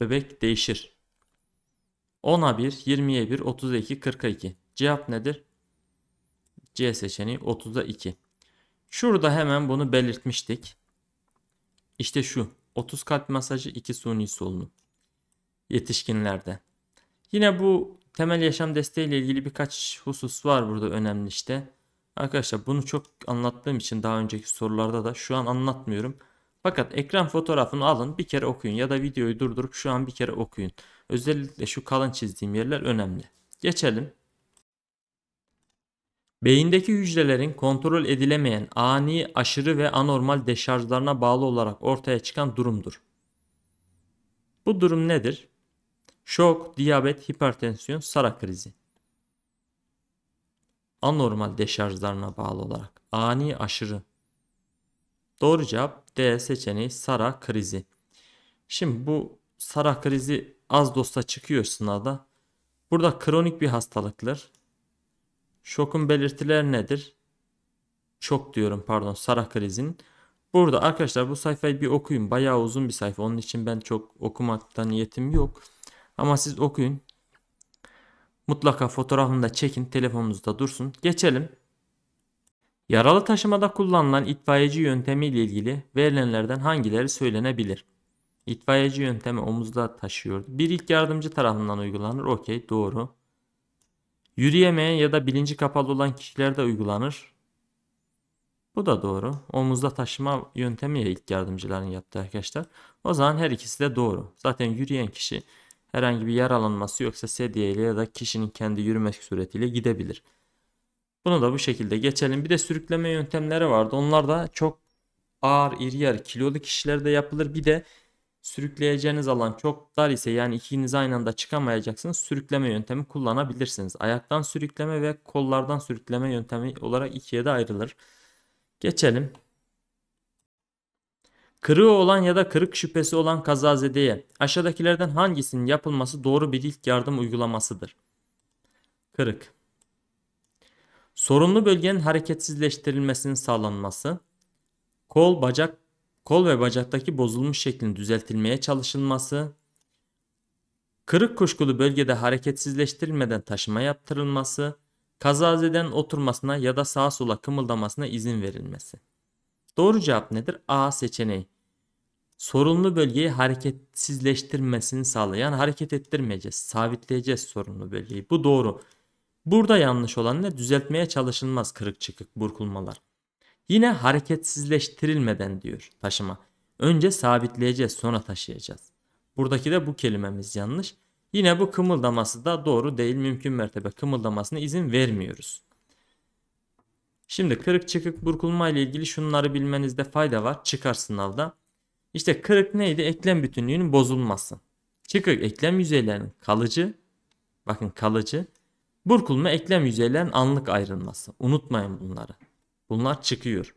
bebek değişir. 10'a 1, 20'ye 1, 30'a 2, 40'a 2. Cevap nedir? C seçeneği 30'a 2. Şurada hemen bunu belirtmiştik. İşte şu. 30 kalp masajı 2 suni solunum. Yetişkinlerde. Yine bu temel yaşam desteği ile ilgili birkaç husus var burada önemli işte. Arkadaşlar bunu çok anlattığım için daha önceki sorularda da şu an anlatmıyorum. Fakat ekran fotoğrafını alın bir kere okuyun ya da videoyu durdurup şu an bir kere okuyun. Özellikle şu kalın çizdiğim yerler önemli. Geçelim. Beyindeki hücrelerin kontrol edilemeyen ani, aşırı ve anormal deşarjlarına bağlı olarak ortaya çıkan durumdur. Bu durum nedir? Şok, diyabet, hipertansiyon, sara krizi. Anormal deşarjlarına bağlı olarak. Ani aşırı. Doğru cevap D seçeneği sara krizi. Şimdi bu sara krizi az dosta çıkıyor sınavda. Burada kronik bir hastalıktır. Şokun belirtileri nedir? Çok diyorum pardon sara krizinin. Burada arkadaşlar bu sayfayı bir okuyun. Bayağı uzun bir sayfa. Onun için ben çok okumaktan niyetim yok. Ama siz okuyun. Mutlaka fotoğrafını da çekin telefonunuzda dursun. Geçelim. Yaralı taşımada kullanılan itfaiyeci yöntemi ile ilgili verilenlerden hangileri söylenebilir? İtfaiyeci yöntemi omuzda taşıyordu. Bir ilk yardımcı tarafından uygulanır. Okey doğru. Yürüyemeyen ya da bilinci kapalı olan kişilerde uygulanır. Bu da doğru. Omuzda taşıma yöntemi ya ilk yardımcıların yaptığı arkadaşlar. O zaman her ikisi de doğru. Zaten yürüyen kişi herhangi bir yaralanması yoksa sedye ile ya da kişinin kendi yürümek suretiyle gidebilir. Bunu da bu şekilde geçelim. Bir de sürükleme yöntemleri vardı. Onlar da çok ağır, iri yer, kilolu kişilerde yapılır. Bir de sürükleyeceğiniz alan çok dar ise yani ikiniz aynı anda çıkamayacaksınız. Sürükleme yöntemi kullanabilirsiniz. Ayaktan sürükleme ve kollardan sürükleme yöntemi olarak ikiye de ayrılır. Geçelim. Kırığı olan ya da kırık şüphesi olan kazazedeye aşağıdakilerden hangisinin yapılması doğru bir ilk yardım uygulamasıdır? Kırık. Sorunlu bölgenin hareketsizleştirilmesinin sağlanması, kol, bacak, kol ve bacaktaki bozulmuş şeklin düzeltilmeye çalışılması, kırık kuşkulu bölgede hareketsizleştirilmeden taşıma yaptırılması, Kazazeden oturmasına ya da sağa sola kımıldamasına izin verilmesi. Doğru cevap nedir? A seçeneği sorunlu bölgeyi hareketsizleştirmesini sağlayan hareket ettirmeyeceğiz. Sabitleyeceğiz sorunlu bölgeyi. Bu doğru. Burada yanlış olan ne? Düzeltmeye çalışılmaz kırık çıkık burkulmalar. Yine hareketsizleştirilmeden diyor taşıma. Önce sabitleyeceğiz sonra taşıyacağız. Buradaki de bu kelimemiz yanlış. Yine bu kımıldaması da doğru değil. Mümkün mertebe kımıldamasına izin vermiyoruz. Şimdi kırık çıkık burkulma ile ilgili şunları bilmenizde fayda var. Çıkar sınavda. İşte kırık neydi? Eklem bütünlüğünün bozulması. Çıkık eklem yüzeylerinin kalıcı, bakın kalıcı, burkulma eklem yüzeylerin anlık ayrılması. Unutmayın bunları. Bunlar çıkıyor.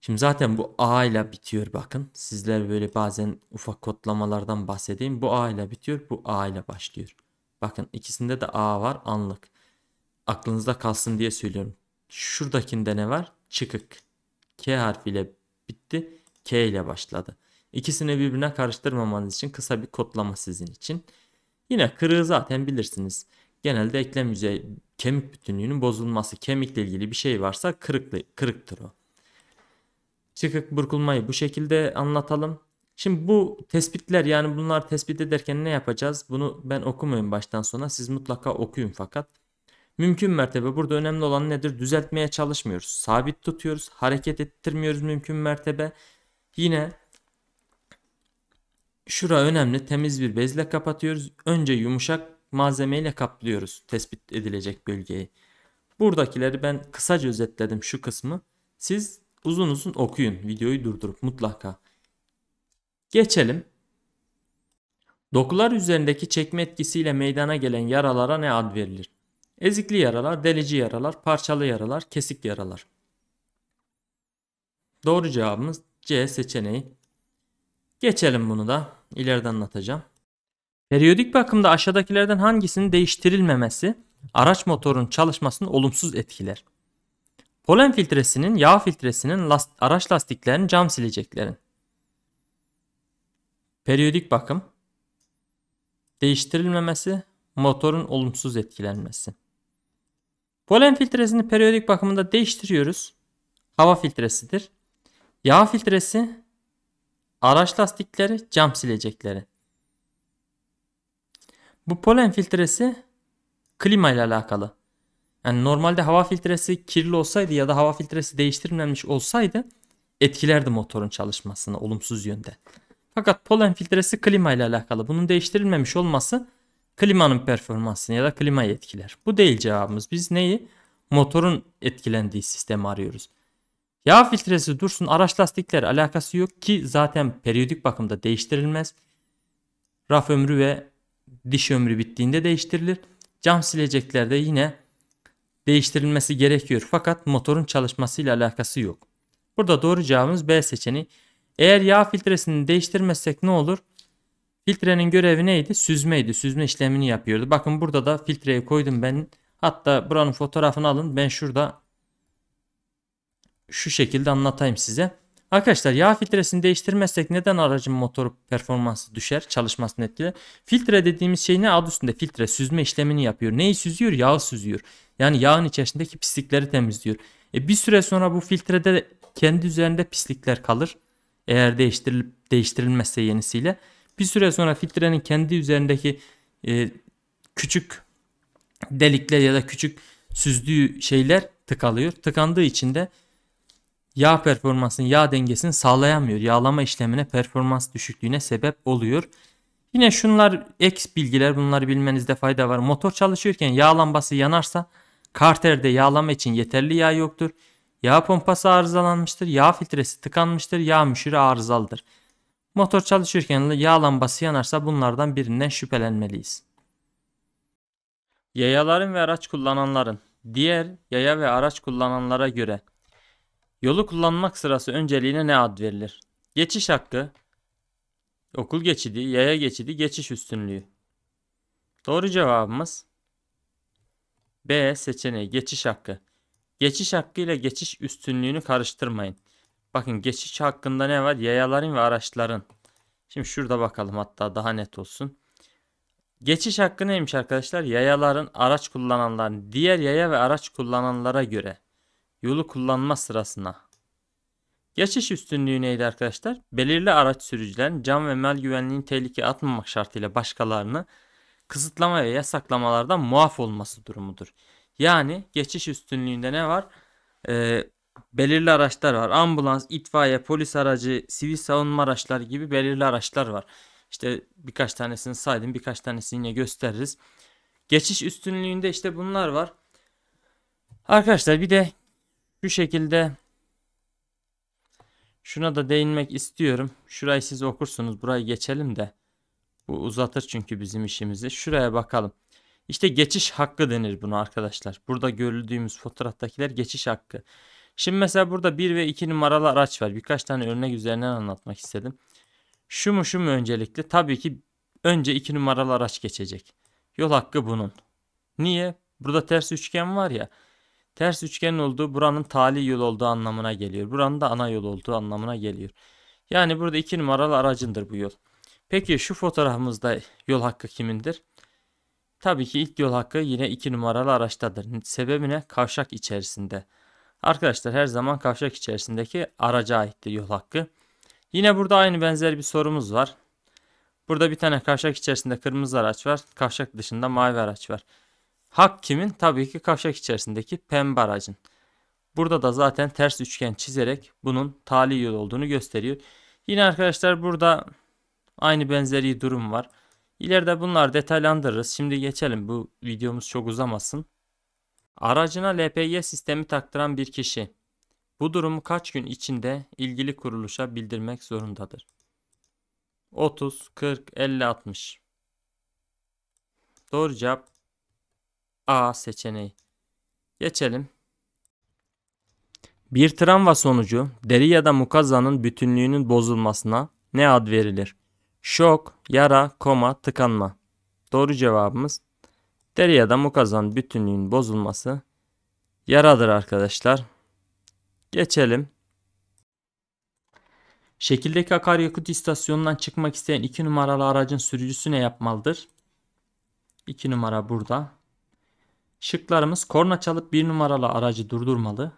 Şimdi zaten bu A ile bitiyor bakın. Sizler böyle bazen ufak kodlamalardan bahsedeyim. Bu A ile bitiyor, bu A ile başlıyor. Bakın ikisinde de A var anlık. Aklınızda kalsın diye söylüyorum. Şuradakinde ne var? Çıkık. K harfiyle bitti. K ile başladı. İkisini birbirine karıştırmamanız için kısa bir kodlama sizin için. Yine kırığı zaten bilirsiniz. Genelde eklem yüzey, kemik bütünlüğünün bozulması, kemikle ilgili bir şey varsa kırıklı, kırıktır o. Çıkık burkulmayı bu şekilde anlatalım. Şimdi bu tespitler yani bunlar tespit ederken ne yapacağız? Bunu ben okumuyorum baştan sona. Siz mutlaka okuyun fakat. Mümkün mertebe burada önemli olan nedir? Düzeltmeye çalışmıyoruz. Sabit tutuyoruz. Hareket ettirmiyoruz mümkün mertebe. Yine şura önemli. Temiz bir bezle kapatıyoruz. Önce yumuşak malzemeyle kaplıyoruz tespit edilecek bölgeyi. Buradakileri ben kısaca özetledim şu kısmı. Siz uzun uzun okuyun. Videoyu durdurup mutlaka. Geçelim. Dokular üzerindeki çekme etkisiyle meydana gelen yaralara ne ad verilir? Ezikli yaralar, delici yaralar, parçalı yaralar, kesik yaralar. Doğru cevabımız C seçeneği. Geçelim bunu da. İleride anlatacağım. Periyodik bakımda aşağıdakilerden hangisinin değiştirilmemesi araç motorunun çalışmasını olumsuz etkiler? Polen filtresinin, yağ filtresinin, last, araç lastiklerinin, cam sileceklerin. Periyodik bakım. Değiştirilmemesi, motorun olumsuz etkilenmesi. Polen filtresini periyodik bakımında değiştiriyoruz. Hava filtresidir. Yağ filtresi, araç lastikleri, cam silecekleri. Bu polen filtresi klima ile alakalı. Yani normalde hava filtresi kirli olsaydı ya da hava filtresi değiştirilmemiş olsaydı etkilerdi motorun çalışmasını olumsuz yönde. Fakat polen filtresi klima ile alakalı. Bunun değiştirilmemiş olması klimanın performansını ya da klimayı etkiler. Bu değil cevabımız. Biz neyi? Motorun etkilendiği sistemi arıyoruz. Yağ filtresi dursun araç lastikleri alakası yok ki zaten periyodik bakımda değiştirilmez. Raf ömrü ve diş ömrü bittiğinde değiştirilir. Cam sileceklerde yine değiştirilmesi gerekiyor fakat motorun çalışmasıyla alakası yok. Burada doğru cevabımız B seçeneği. Eğer yağ filtresini değiştirmezsek ne olur? Filtrenin görevi neydi? Süzmeydi. Süzme işlemini yapıyordu. Bakın burada da filtreyi koydum ben. Hatta buranın fotoğrafını alın. Ben şurada şu şekilde anlatayım size. Arkadaşlar yağ filtresini değiştirmezsek neden aracın motoru performansı düşer çalışmasını etkiler? Filtre dediğimiz şey ne adı üstünde filtre süzme işlemini yapıyor. Neyi süzüyor? Yağı süzüyor. Yani yağın içerisindeki pislikleri temizliyor. E bir süre sonra bu filtrede kendi üzerinde pislikler kalır. Eğer değiştirilip değiştirilmezse yenisiyle. Bir süre sonra filtrenin kendi üzerindeki e, küçük delikler ya da küçük süzdüğü şeyler tıkalıyor. Tıkandığı için de yağ performansının yağ dengesini sağlayamıyor. Yağlama işlemine performans düşüklüğüne sebep oluyor. Yine şunlar ek bilgiler bunları bilmenizde fayda var. Motor çalışırken yağ lambası yanarsa karterde yağlama için yeterli yağ yoktur. Yağ pompası arızalanmıştır. Yağ filtresi tıkanmıştır. Yağ müşürü arızalıdır. Motor çalışırken yağ lambası yanarsa bunlardan birinden şüphelenmeliyiz. Yayaların ve araç kullananların diğer yaya ve araç kullananlara göre Yolu kullanmak sırası önceliğine ne ad verilir? Geçiş hakkı, okul geçidi, yaya geçidi, geçiş üstünlüğü. Doğru cevabımız B seçeneği geçiş hakkı. Geçiş hakkı ile geçiş üstünlüğünü karıştırmayın. Bakın geçiş hakkında ne var? Yayaların ve araçların. Şimdi şurada bakalım hatta daha net olsun. Geçiş hakkı neymiş arkadaşlar? Yayaların, araç kullananların, diğer yaya ve araç kullananlara göre Yolu kullanma sırasına. Geçiş üstünlüğü neydi arkadaşlar? Belirli araç sürücülerin can ve mal güvenliğini tehlikeye atmamak şartıyla başkalarını kısıtlama ve yasaklamalardan muaf olması durumudur. Yani geçiş üstünlüğünde ne var? Ee, belirli araçlar var. Ambulans, itfaiye, polis aracı, sivil savunma araçları gibi belirli araçlar var. İşte birkaç tanesini saydım, birkaç tanesini yine gösteririz. Geçiş üstünlüğünde işte bunlar var. Arkadaşlar bir de şu şekilde şuna da değinmek istiyorum. Şurayı siz okursunuz. Burayı geçelim de. Bu uzatır çünkü bizim işimizi. Şuraya bakalım. İşte geçiş hakkı denir bunu arkadaşlar. Burada görüldüğümüz fotoğraftakiler geçiş hakkı. Şimdi mesela burada 1 ve 2 numaralı araç var. Birkaç tane örnek üzerinden anlatmak istedim. Şu mu şu mu öncelikli? Tabii ki önce 2 numaralı araç geçecek. Yol hakkı bunun. Niye? Burada ters üçgen var ya. Ters üçgenin olduğu buranın tali yol olduğu anlamına geliyor. Buranın da ana yol olduğu anlamına geliyor. Yani burada iki numaralı aracındır bu yol. Peki şu fotoğrafımızda yol hakkı kimindir? Tabii ki ilk yol hakkı yine iki numaralı araçtadır. Sebebi ne? Kavşak içerisinde. Arkadaşlar her zaman kavşak içerisindeki araca aittir yol hakkı. Yine burada aynı benzer bir sorumuz var. Burada bir tane kavşak içerisinde kırmızı araç var. Kavşak dışında mavi araç var. Hak kimin? Tabii ki kavşak içerisindeki pembe aracın. Burada da zaten ters üçgen çizerek bunun tali yol olduğunu gösteriyor. Yine arkadaşlar burada aynı benzeri durum var. İleride bunlar detaylandırırız. Şimdi geçelim bu videomuz çok uzamasın. Aracına LPG sistemi taktıran bir kişi bu durumu kaç gün içinde ilgili kuruluşa bildirmek zorundadır? 30, 40, 50, 60. Doğru cevap A seçeneği. Geçelim. Bir travma sonucu deri ya da mukazzanın bütünlüğünün bozulmasına ne ad verilir? Şok, yara, koma, tıkanma. Doğru cevabımız deri ya da mukazan bütünlüğün bozulması yaradır arkadaşlar. Geçelim. Şekildeki akaryakıt istasyonundan çıkmak isteyen 2 numaralı aracın sürücüsü ne yapmalıdır? 2 numara burada. Şıklarımız korna çalıp bir numaralı aracı durdurmalı,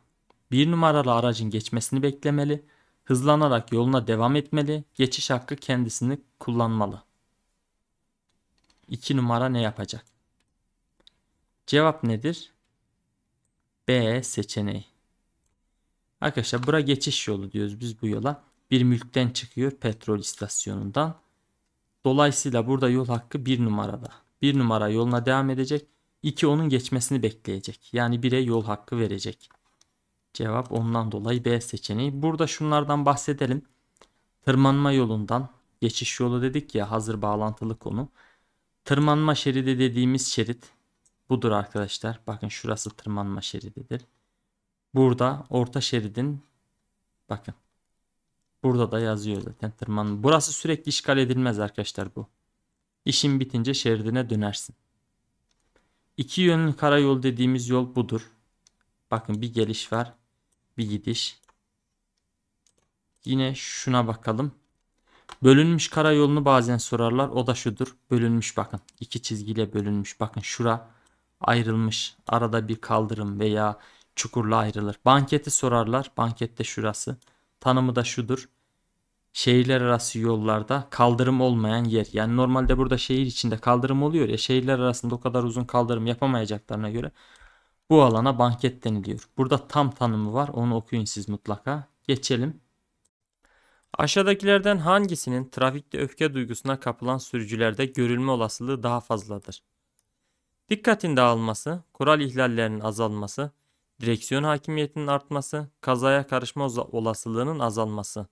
bir numaralı aracın geçmesini beklemeli, hızlanarak yoluna devam etmeli, geçiş hakkı kendisini kullanmalı. 2 numara ne yapacak? Cevap nedir? B seçeneği. Arkadaşlar bura geçiş yolu diyoruz biz bu yola. Bir mülkten çıkıyor petrol istasyonundan. Dolayısıyla burada yol hakkı 1 numarada. 1 numara yoluna devam edecek. 2 onun geçmesini bekleyecek. Yani 1'e yol hakkı verecek. Cevap ondan dolayı B seçeneği. Burada şunlardan bahsedelim. Tırmanma yolundan geçiş yolu dedik ya hazır bağlantılı konu. Tırmanma şeridi dediğimiz şerit budur arkadaşlar. Bakın şurası tırmanma şerididir. Burada orta şeridin bakın burada da yazıyor zaten tırmanma. Burası sürekli işgal edilmez arkadaşlar bu. İşin bitince şeridine dönersin. İki yönlü karayol dediğimiz yol budur. Bakın bir geliş var. Bir gidiş. Yine şuna bakalım. Bölünmüş karayolunu bazen sorarlar. O da şudur. Bölünmüş bakın. İki çizgiyle bölünmüş. Bakın şura ayrılmış. Arada bir kaldırım veya çukurla ayrılır. Bankete sorarlar. Bankette şurası. Tanımı da şudur şehirler arası yollarda kaldırım olmayan yer. Yani normalde burada şehir içinde kaldırım oluyor ya şehirler arasında o kadar uzun kaldırım yapamayacaklarına göre bu alana banket deniliyor. Burada tam tanımı var onu okuyun siz mutlaka. Geçelim. Aşağıdakilerden hangisinin trafikte öfke duygusuna kapılan sürücülerde görülme olasılığı daha fazladır? Dikkatin dağılması, kural ihlallerinin azalması, direksiyon hakimiyetinin artması, kazaya karışma olasılığının azalması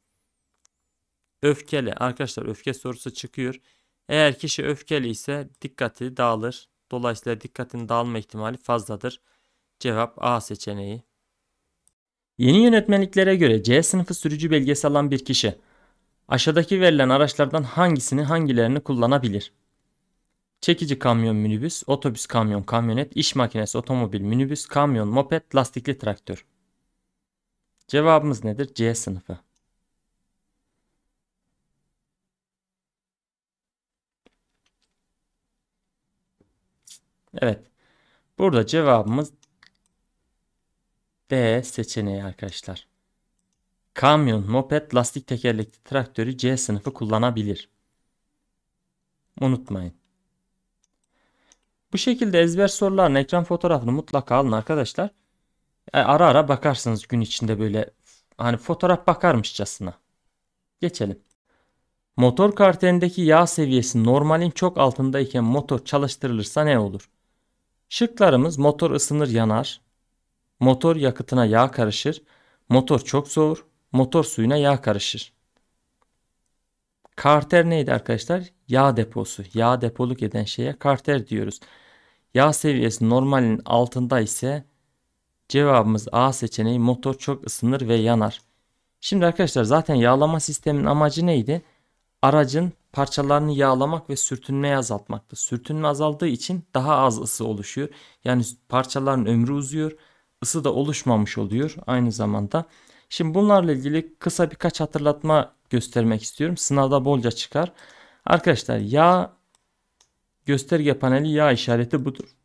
öfkeli. Arkadaşlar öfke sorusu çıkıyor. Eğer kişi öfkeli ise dikkati dağılır. Dolayısıyla dikkatin dağılma ihtimali fazladır. Cevap A seçeneği. Yeni yönetmeliklere göre C sınıfı sürücü belgesi alan bir kişi aşağıdaki verilen araçlardan hangisini hangilerini kullanabilir? Çekici kamyon minibüs, otobüs kamyon kamyonet, iş makinesi otomobil minibüs, kamyon moped, lastikli traktör. Cevabımız nedir? C sınıfı. Evet. Burada cevabımız D seçeneği arkadaşlar. Kamyon, moped, lastik tekerlekli traktörü C sınıfı kullanabilir. Unutmayın. Bu şekilde ezber soruların ekran fotoğrafını mutlaka alın arkadaşlar. E, ara ara bakarsınız gün içinde böyle hani fotoğraf bakarmışçasına. Geçelim. Motor karterindeki yağ seviyesi normalin çok altındayken motor çalıştırılırsa ne olur? Şıklarımız motor ısınır yanar, motor yakıtına yağ karışır, motor çok soğur, motor suyuna yağ karışır. Karter neydi arkadaşlar? Yağ deposu. Yağ depoluk eden şeye karter diyoruz. Yağ seviyesi normalin altında ise cevabımız A seçeneği motor çok ısınır ve yanar. Şimdi arkadaşlar zaten yağlama sisteminin amacı neydi? Aracın parçalarını yağlamak ve sürtünmeyi azaltmakta. Sürtünme azaldığı için daha az ısı oluşuyor. Yani parçaların ömrü uzuyor. Isı da oluşmamış oluyor aynı zamanda. Şimdi bunlarla ilgili kısa birkaç hatırlatma göstermek istiyorum. Sınavda bolca çıkar. Arkadaşlar yağ gösterge paneli yağ işareti budur.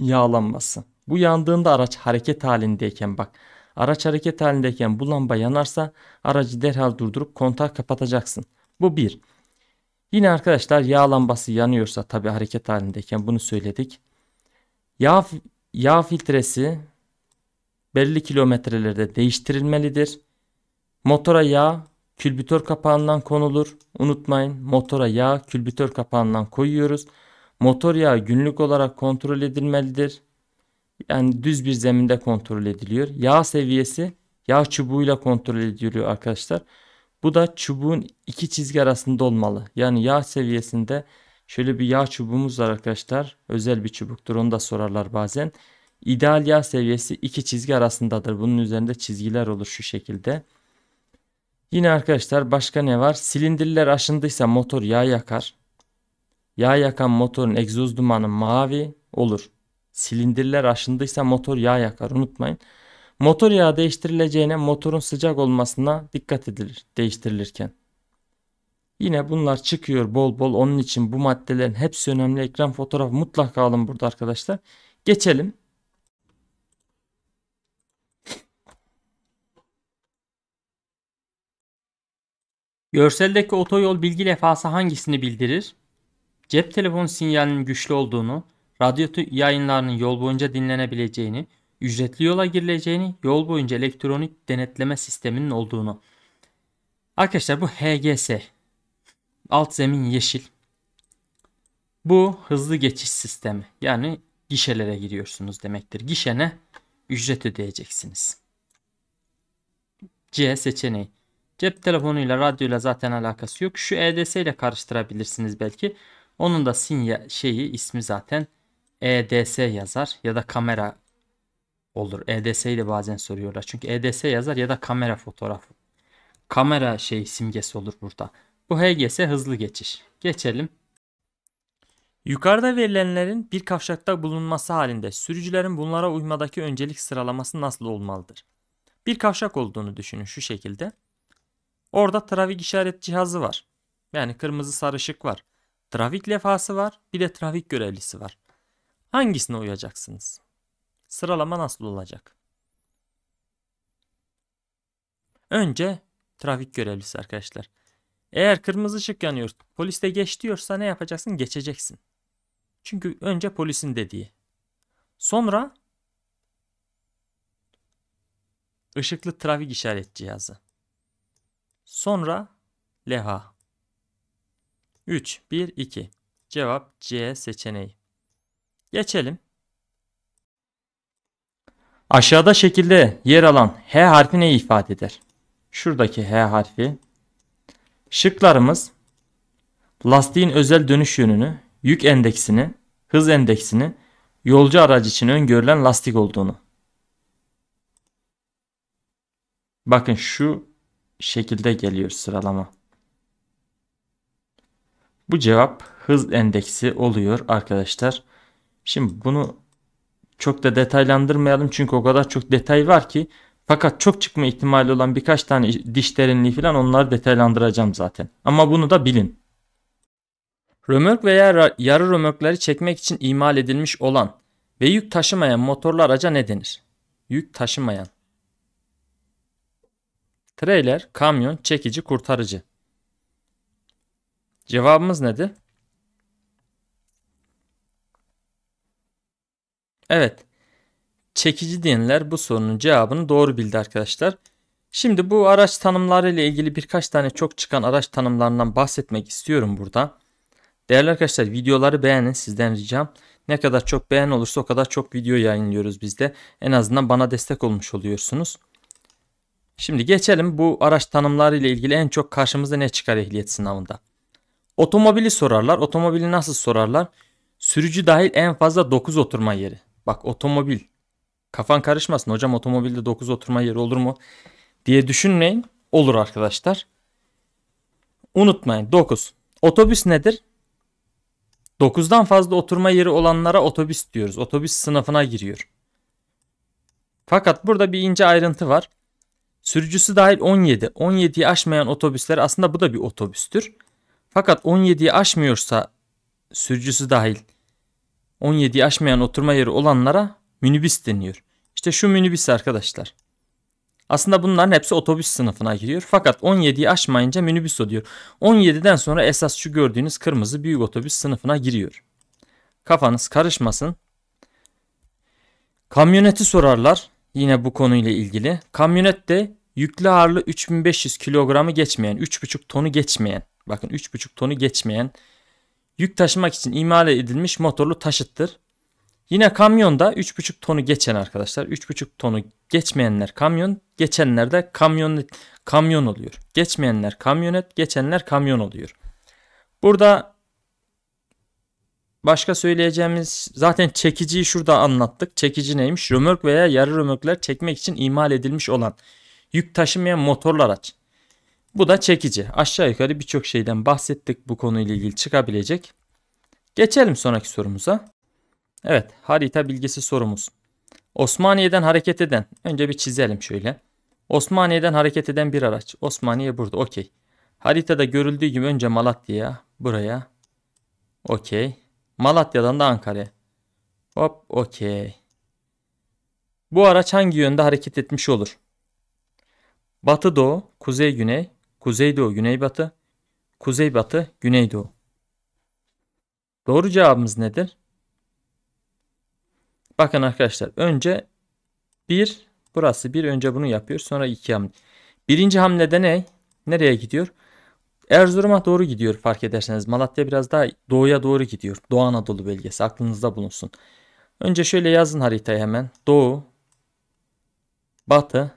Yağlanması. Bu yandığında araç hareket halindeyken bak. Araç hareket halindeyken bu lamba yanarsa aracı derhal durdurup kontağı kapatacaksın. Bu bir. Yine arkadaşlar yağ lambası yanıyorsa tabi hareket halindeyken bunu söyledik. Yağ, yağ filtresi belli kilometrelerde değiştirilmelidir. Motora yağ külbütör kapağından konulur. Unutmayın motora yağ külbütör kapağından koyuyoruz. Motor yağı günlük olarak kontrol edilmelidir. Yani düz bir zeminde kontrol ediliyor. Yağ seviyesi yağ çubuğuyla kontrol ediliyor arkadaşlar. Bu da çubuğun iki çizgi arasında olmalı. Yani yağ seviyesinde şöyle bir yağ çubuğumuz var arkadaşlar. Özel bir çubuktur onu da sorarlar bazen. İdeal yağ seviyesi iki çizgi arasındadır. Bunun üzerinde çizgiler olur şu şekilde. Yine arkadaşlar başka ne var? Silindirler aşındıysa motor yağ yakar. Yağ yakan motorun egzoz dumanı mavi olur. Silindirler aşındıysa motor yağ yakar unutmayın. Motor yağı değiştirileceğine motorun sıcak olmasına dikkat edilir değiştirilirken. Yine bunlar çıkıyor bol bol onun için bu maddelerin hepsi önemli. Ekran fotoğrafı mutlaka alın burada arkadaşlar. Geçelim. Görseldeki otoyol bilgi levhası hangisini bildirir? Cep telefonu sinyalinin güçlü olduğunu, radyo yayınlarının yol boyunca dinlenebileceğini, ücretli yola girileceğini, yol boyunca elektronik denetleme sisteminin olduğunu. Arkadaşlar bu HGS. Alt zemin yeşil. Bu hızlı geçiş sistemi. Yani gişelere giriyorsunuz demektir. Gişene ücret ödeyeceksiniz. C seçeneği. Cep telefonuyla radyoyla zaten alakası yok. Şu EDS ile karıştırabilirsiniz belki. Onun da sinya şeyi ismi zaten EDS yazar ya da kamera olur. EDS'yi de bazen soruyorlar. Çünkü EDS yazar ya da kamera fotoğrafı. Kamera şey simgesi olur burada. Bu HGS hızlı geçiş. Geçelim. Yukarıda verilenlerin bir kavşakta bulunması halinde sürücülerin bunlara uymadaki öncelik sıralaması nasıl olmalıdır? Bir kavşak olduğunu düşünün şu şekilde. Orada trafik işaret cihazı var. Yani kırmızı sarı ışık var. Trafik levhası var. Bir de trafik görevlisi var. Hangisine uyacaksınız? Sıralama nasıl olacak? Önce trafik görevlisi arkadaşlar. Eğer kırmızı ışık yanıyor, polis de geç diyorsa ne yapacaksın? Geçeceksin. Çünkü önce polisin dediği. Sonra ışıklı trafik işaret cihazı. Sonra leha. 3, 1, 2. Cevap C seçeneği. Geçelim. Aşağıda şekilde yer alan H harfi neyi ifade eder? Şuradaki H harfi. Şıklarımız lastiğin özel dönüş yönünü, yük endeksini, hız endeksini, yolcu aracı için öngörülen lastik olduğunu. Bakın şu şekilde geliyor sıralama. Bu cevap hız endeksi oluyor arkadaşlar. Şimdi bunu çok da detaylandırmayalım çünkü o kadar çok detay var ki. Fakat çok çıkma ihtimali olan birkaç tane diş derinliği falan onları detaylandıracağım zaten. Ama bunu da bilin. Römork veya yarı römorkları çekmek için imal edilmiş olan ve yük taşımayan motorlu araca ne denir? Yük taşımayan. Trailer, kamyon, çekici, kurtarıcı. Cevabımız nedir? Evet. Çekici diyenler bu sorunun cevabını doğru bildi arkadaşlar. Şimdi bu araç tanımları ile ilgili birkaç tane çok çıkan araç tanımlarından bahsetmek istiyorum burada. Değerli arkadaşlar videoları beğenin sizden ricam. Ne kadar çok beğen olursa o kadar çok video yayınlıyoruz bizde. En azından bana destek olmuş oluyorsunuz. Şimdi geçelim bu araç tanımları ile ilgili en çok karşımıza ne çıkar ehliyet sınavında. Otomobili sorarlar. Otomobili nasıl sorarlar? Sürücü dahil en fazla 9 oturma yeri. Bak otomobil. Kafan karışmasın hocam otomobilde 9 oturma yeri olur mu diye düşünmeyin. Olur arkadaşlar. Unutmayın 9. Otobüs nedir? 9'dan fazla oturma yeri olanlara otobüs diyoruz. Otobüs sınıfına giriyor. Fakat burada bir ince ayrıntı var. Sürücüsü dahil 17. 17'yi aşmayan otobüsler aslında bu da bir otobüstür. Fakat 17'yi aşmıyorsa sürücüsü dahil 17'yi aşmayan oturma yeri olanlara minibüs deniyor. İşte şu minibüs arkadaşlar. Aslında bunların hepsi otobüs sınıfına giriyor. Fakat 17'yi aşmayınca minibüs oluyor. 17'den sonra esas şu gördüğünüz kırmızı büyük otobüs sınıfına giriyor. Kafanız karışmasın. Kamyoneti sorarlar. Yine bu konuyla ilgili. Kamyonet de yüklü ağırlığı 3500 kilogramı geçmeyen, 3,5 tonu geçmeyen. Bakın 3,5 tonu geçmeyen yük taşımak için imal edilmiş motorlu taşıttır. Yine kamyonda 3,5 tonu geçen arkadaşlar 3,5 tonu geçmeyenler kamyon, geçenler de kamyon, kamyon oluyor. Geçmeyenler kamyonet, geçenler kamyon oluyor. Burada başka söyleyeceğimiz zaten çekiciyi şurada anlattık. Çekici neymiş? Römörk veya yarı römörkler çekmek için imal edilmiş olan yük taşımayan motorlu araç. Bu da çekici. Aşağı yukarı birçok şeyden bahsettik bu konuyla ilgili çıkabilecek. Geçelim sonraki sorumuza. Evet harita bilgisi sorumuz. Osmaniye'den hareket eden. Önce bir çizelim şöyle. Osmaniye'den hareket eden bir araç. Osmaniye burada okey. Haritada görüldüğü gibi önce Malatya'ya buraya. Okey. Malatya'dan da Ankara'ya. Hop okey. Bu araç hangi yönde hareket etmiş olur? Batı doğu, kuzey güney, Kuzeydoğu Güneybatı, Kuzeybatı Güneydoğu. Doğru cevabımız nedir? Bakın arkadaşlar önce 1 burası 1 önce bunu yapıyor sonra 2 hamle. Birinci hamlede ne? Nereye gidiyor? Erzurum'a doğru gidiyor fark ederseniz. Malatya biraz daha doğuya doğru gidiyor. Doğu Anadolu bölgesi aklınızda bulunsun. Önce şöyle yazın haritayı hemen. Doğu, batı,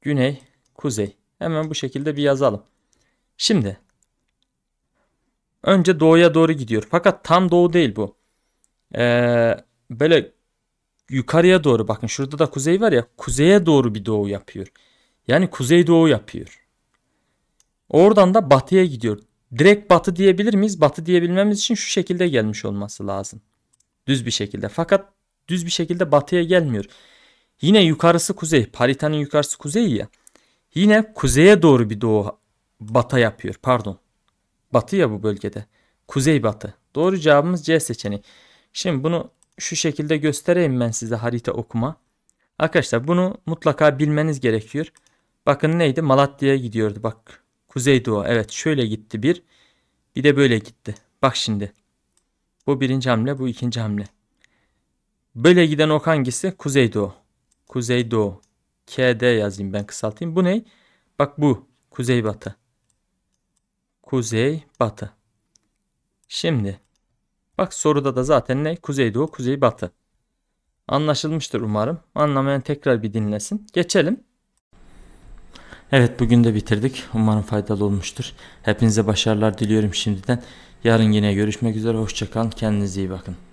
güney, kuzey. Hemen bu şekilde bir yazalım. Şimdi önce doğuya doğru gidiyor. Fakat tam doğu değil bu. Ee, böyle yukarıya doğru bakın şurada da kuzey var ya kuzeye doğru bir doğu yapıyor. Yani kuzey doğu yapıyor. Oradan da batıya gidiyor. Direkt batı diyebilir miyiz? Batı diyebilmemiz için şu şekilde gelmiş olması lazım. Düz bir şekilde. Fakat düz bir şekilde batıya gelmiyor. Yine yukarısı kuzey. Paritanın yukarısı kuzey ya. Yine kuzeye doğru bir doğu bata yapıyor. Pardon. Batı ya bu bölgede. Kuzey batı. Doğru cevabımız C seçeneği. Şimdi bunu şu şekilde göstereyim ben size harita okuma. Arkadaşlar bunu mutlaka bilmeniz gerekiyor. Bakın neydi? Malatya'ya gidiyordu. Bak Kuzeydoğu. Evet şöyle gitti bir. Bir de böyle gitti. Bak şimdi. Bu birinci hamle bu ikinci hamle. Böyle giden ok hangisi? Kuzeydoğu. Kuzeydoğu. KD yazayım ben kısaltayım. Bu ne? Bak bu kuzey batı. Kuzey batı. Şimdi bak soruda da zaten ne? Kuzey doğu, kuzey batı. Anlaşılmıştır umarım. Anlamayan tekrar bir dinlesin. Geçelim. Evet bugün de bitirdik. Umarım faydalı olmuştur. Hepinize başarılar diliyorum şimdiden. Yarın yine görüşmek üzere. Hoşçakalın. Kendinize iyi bakın.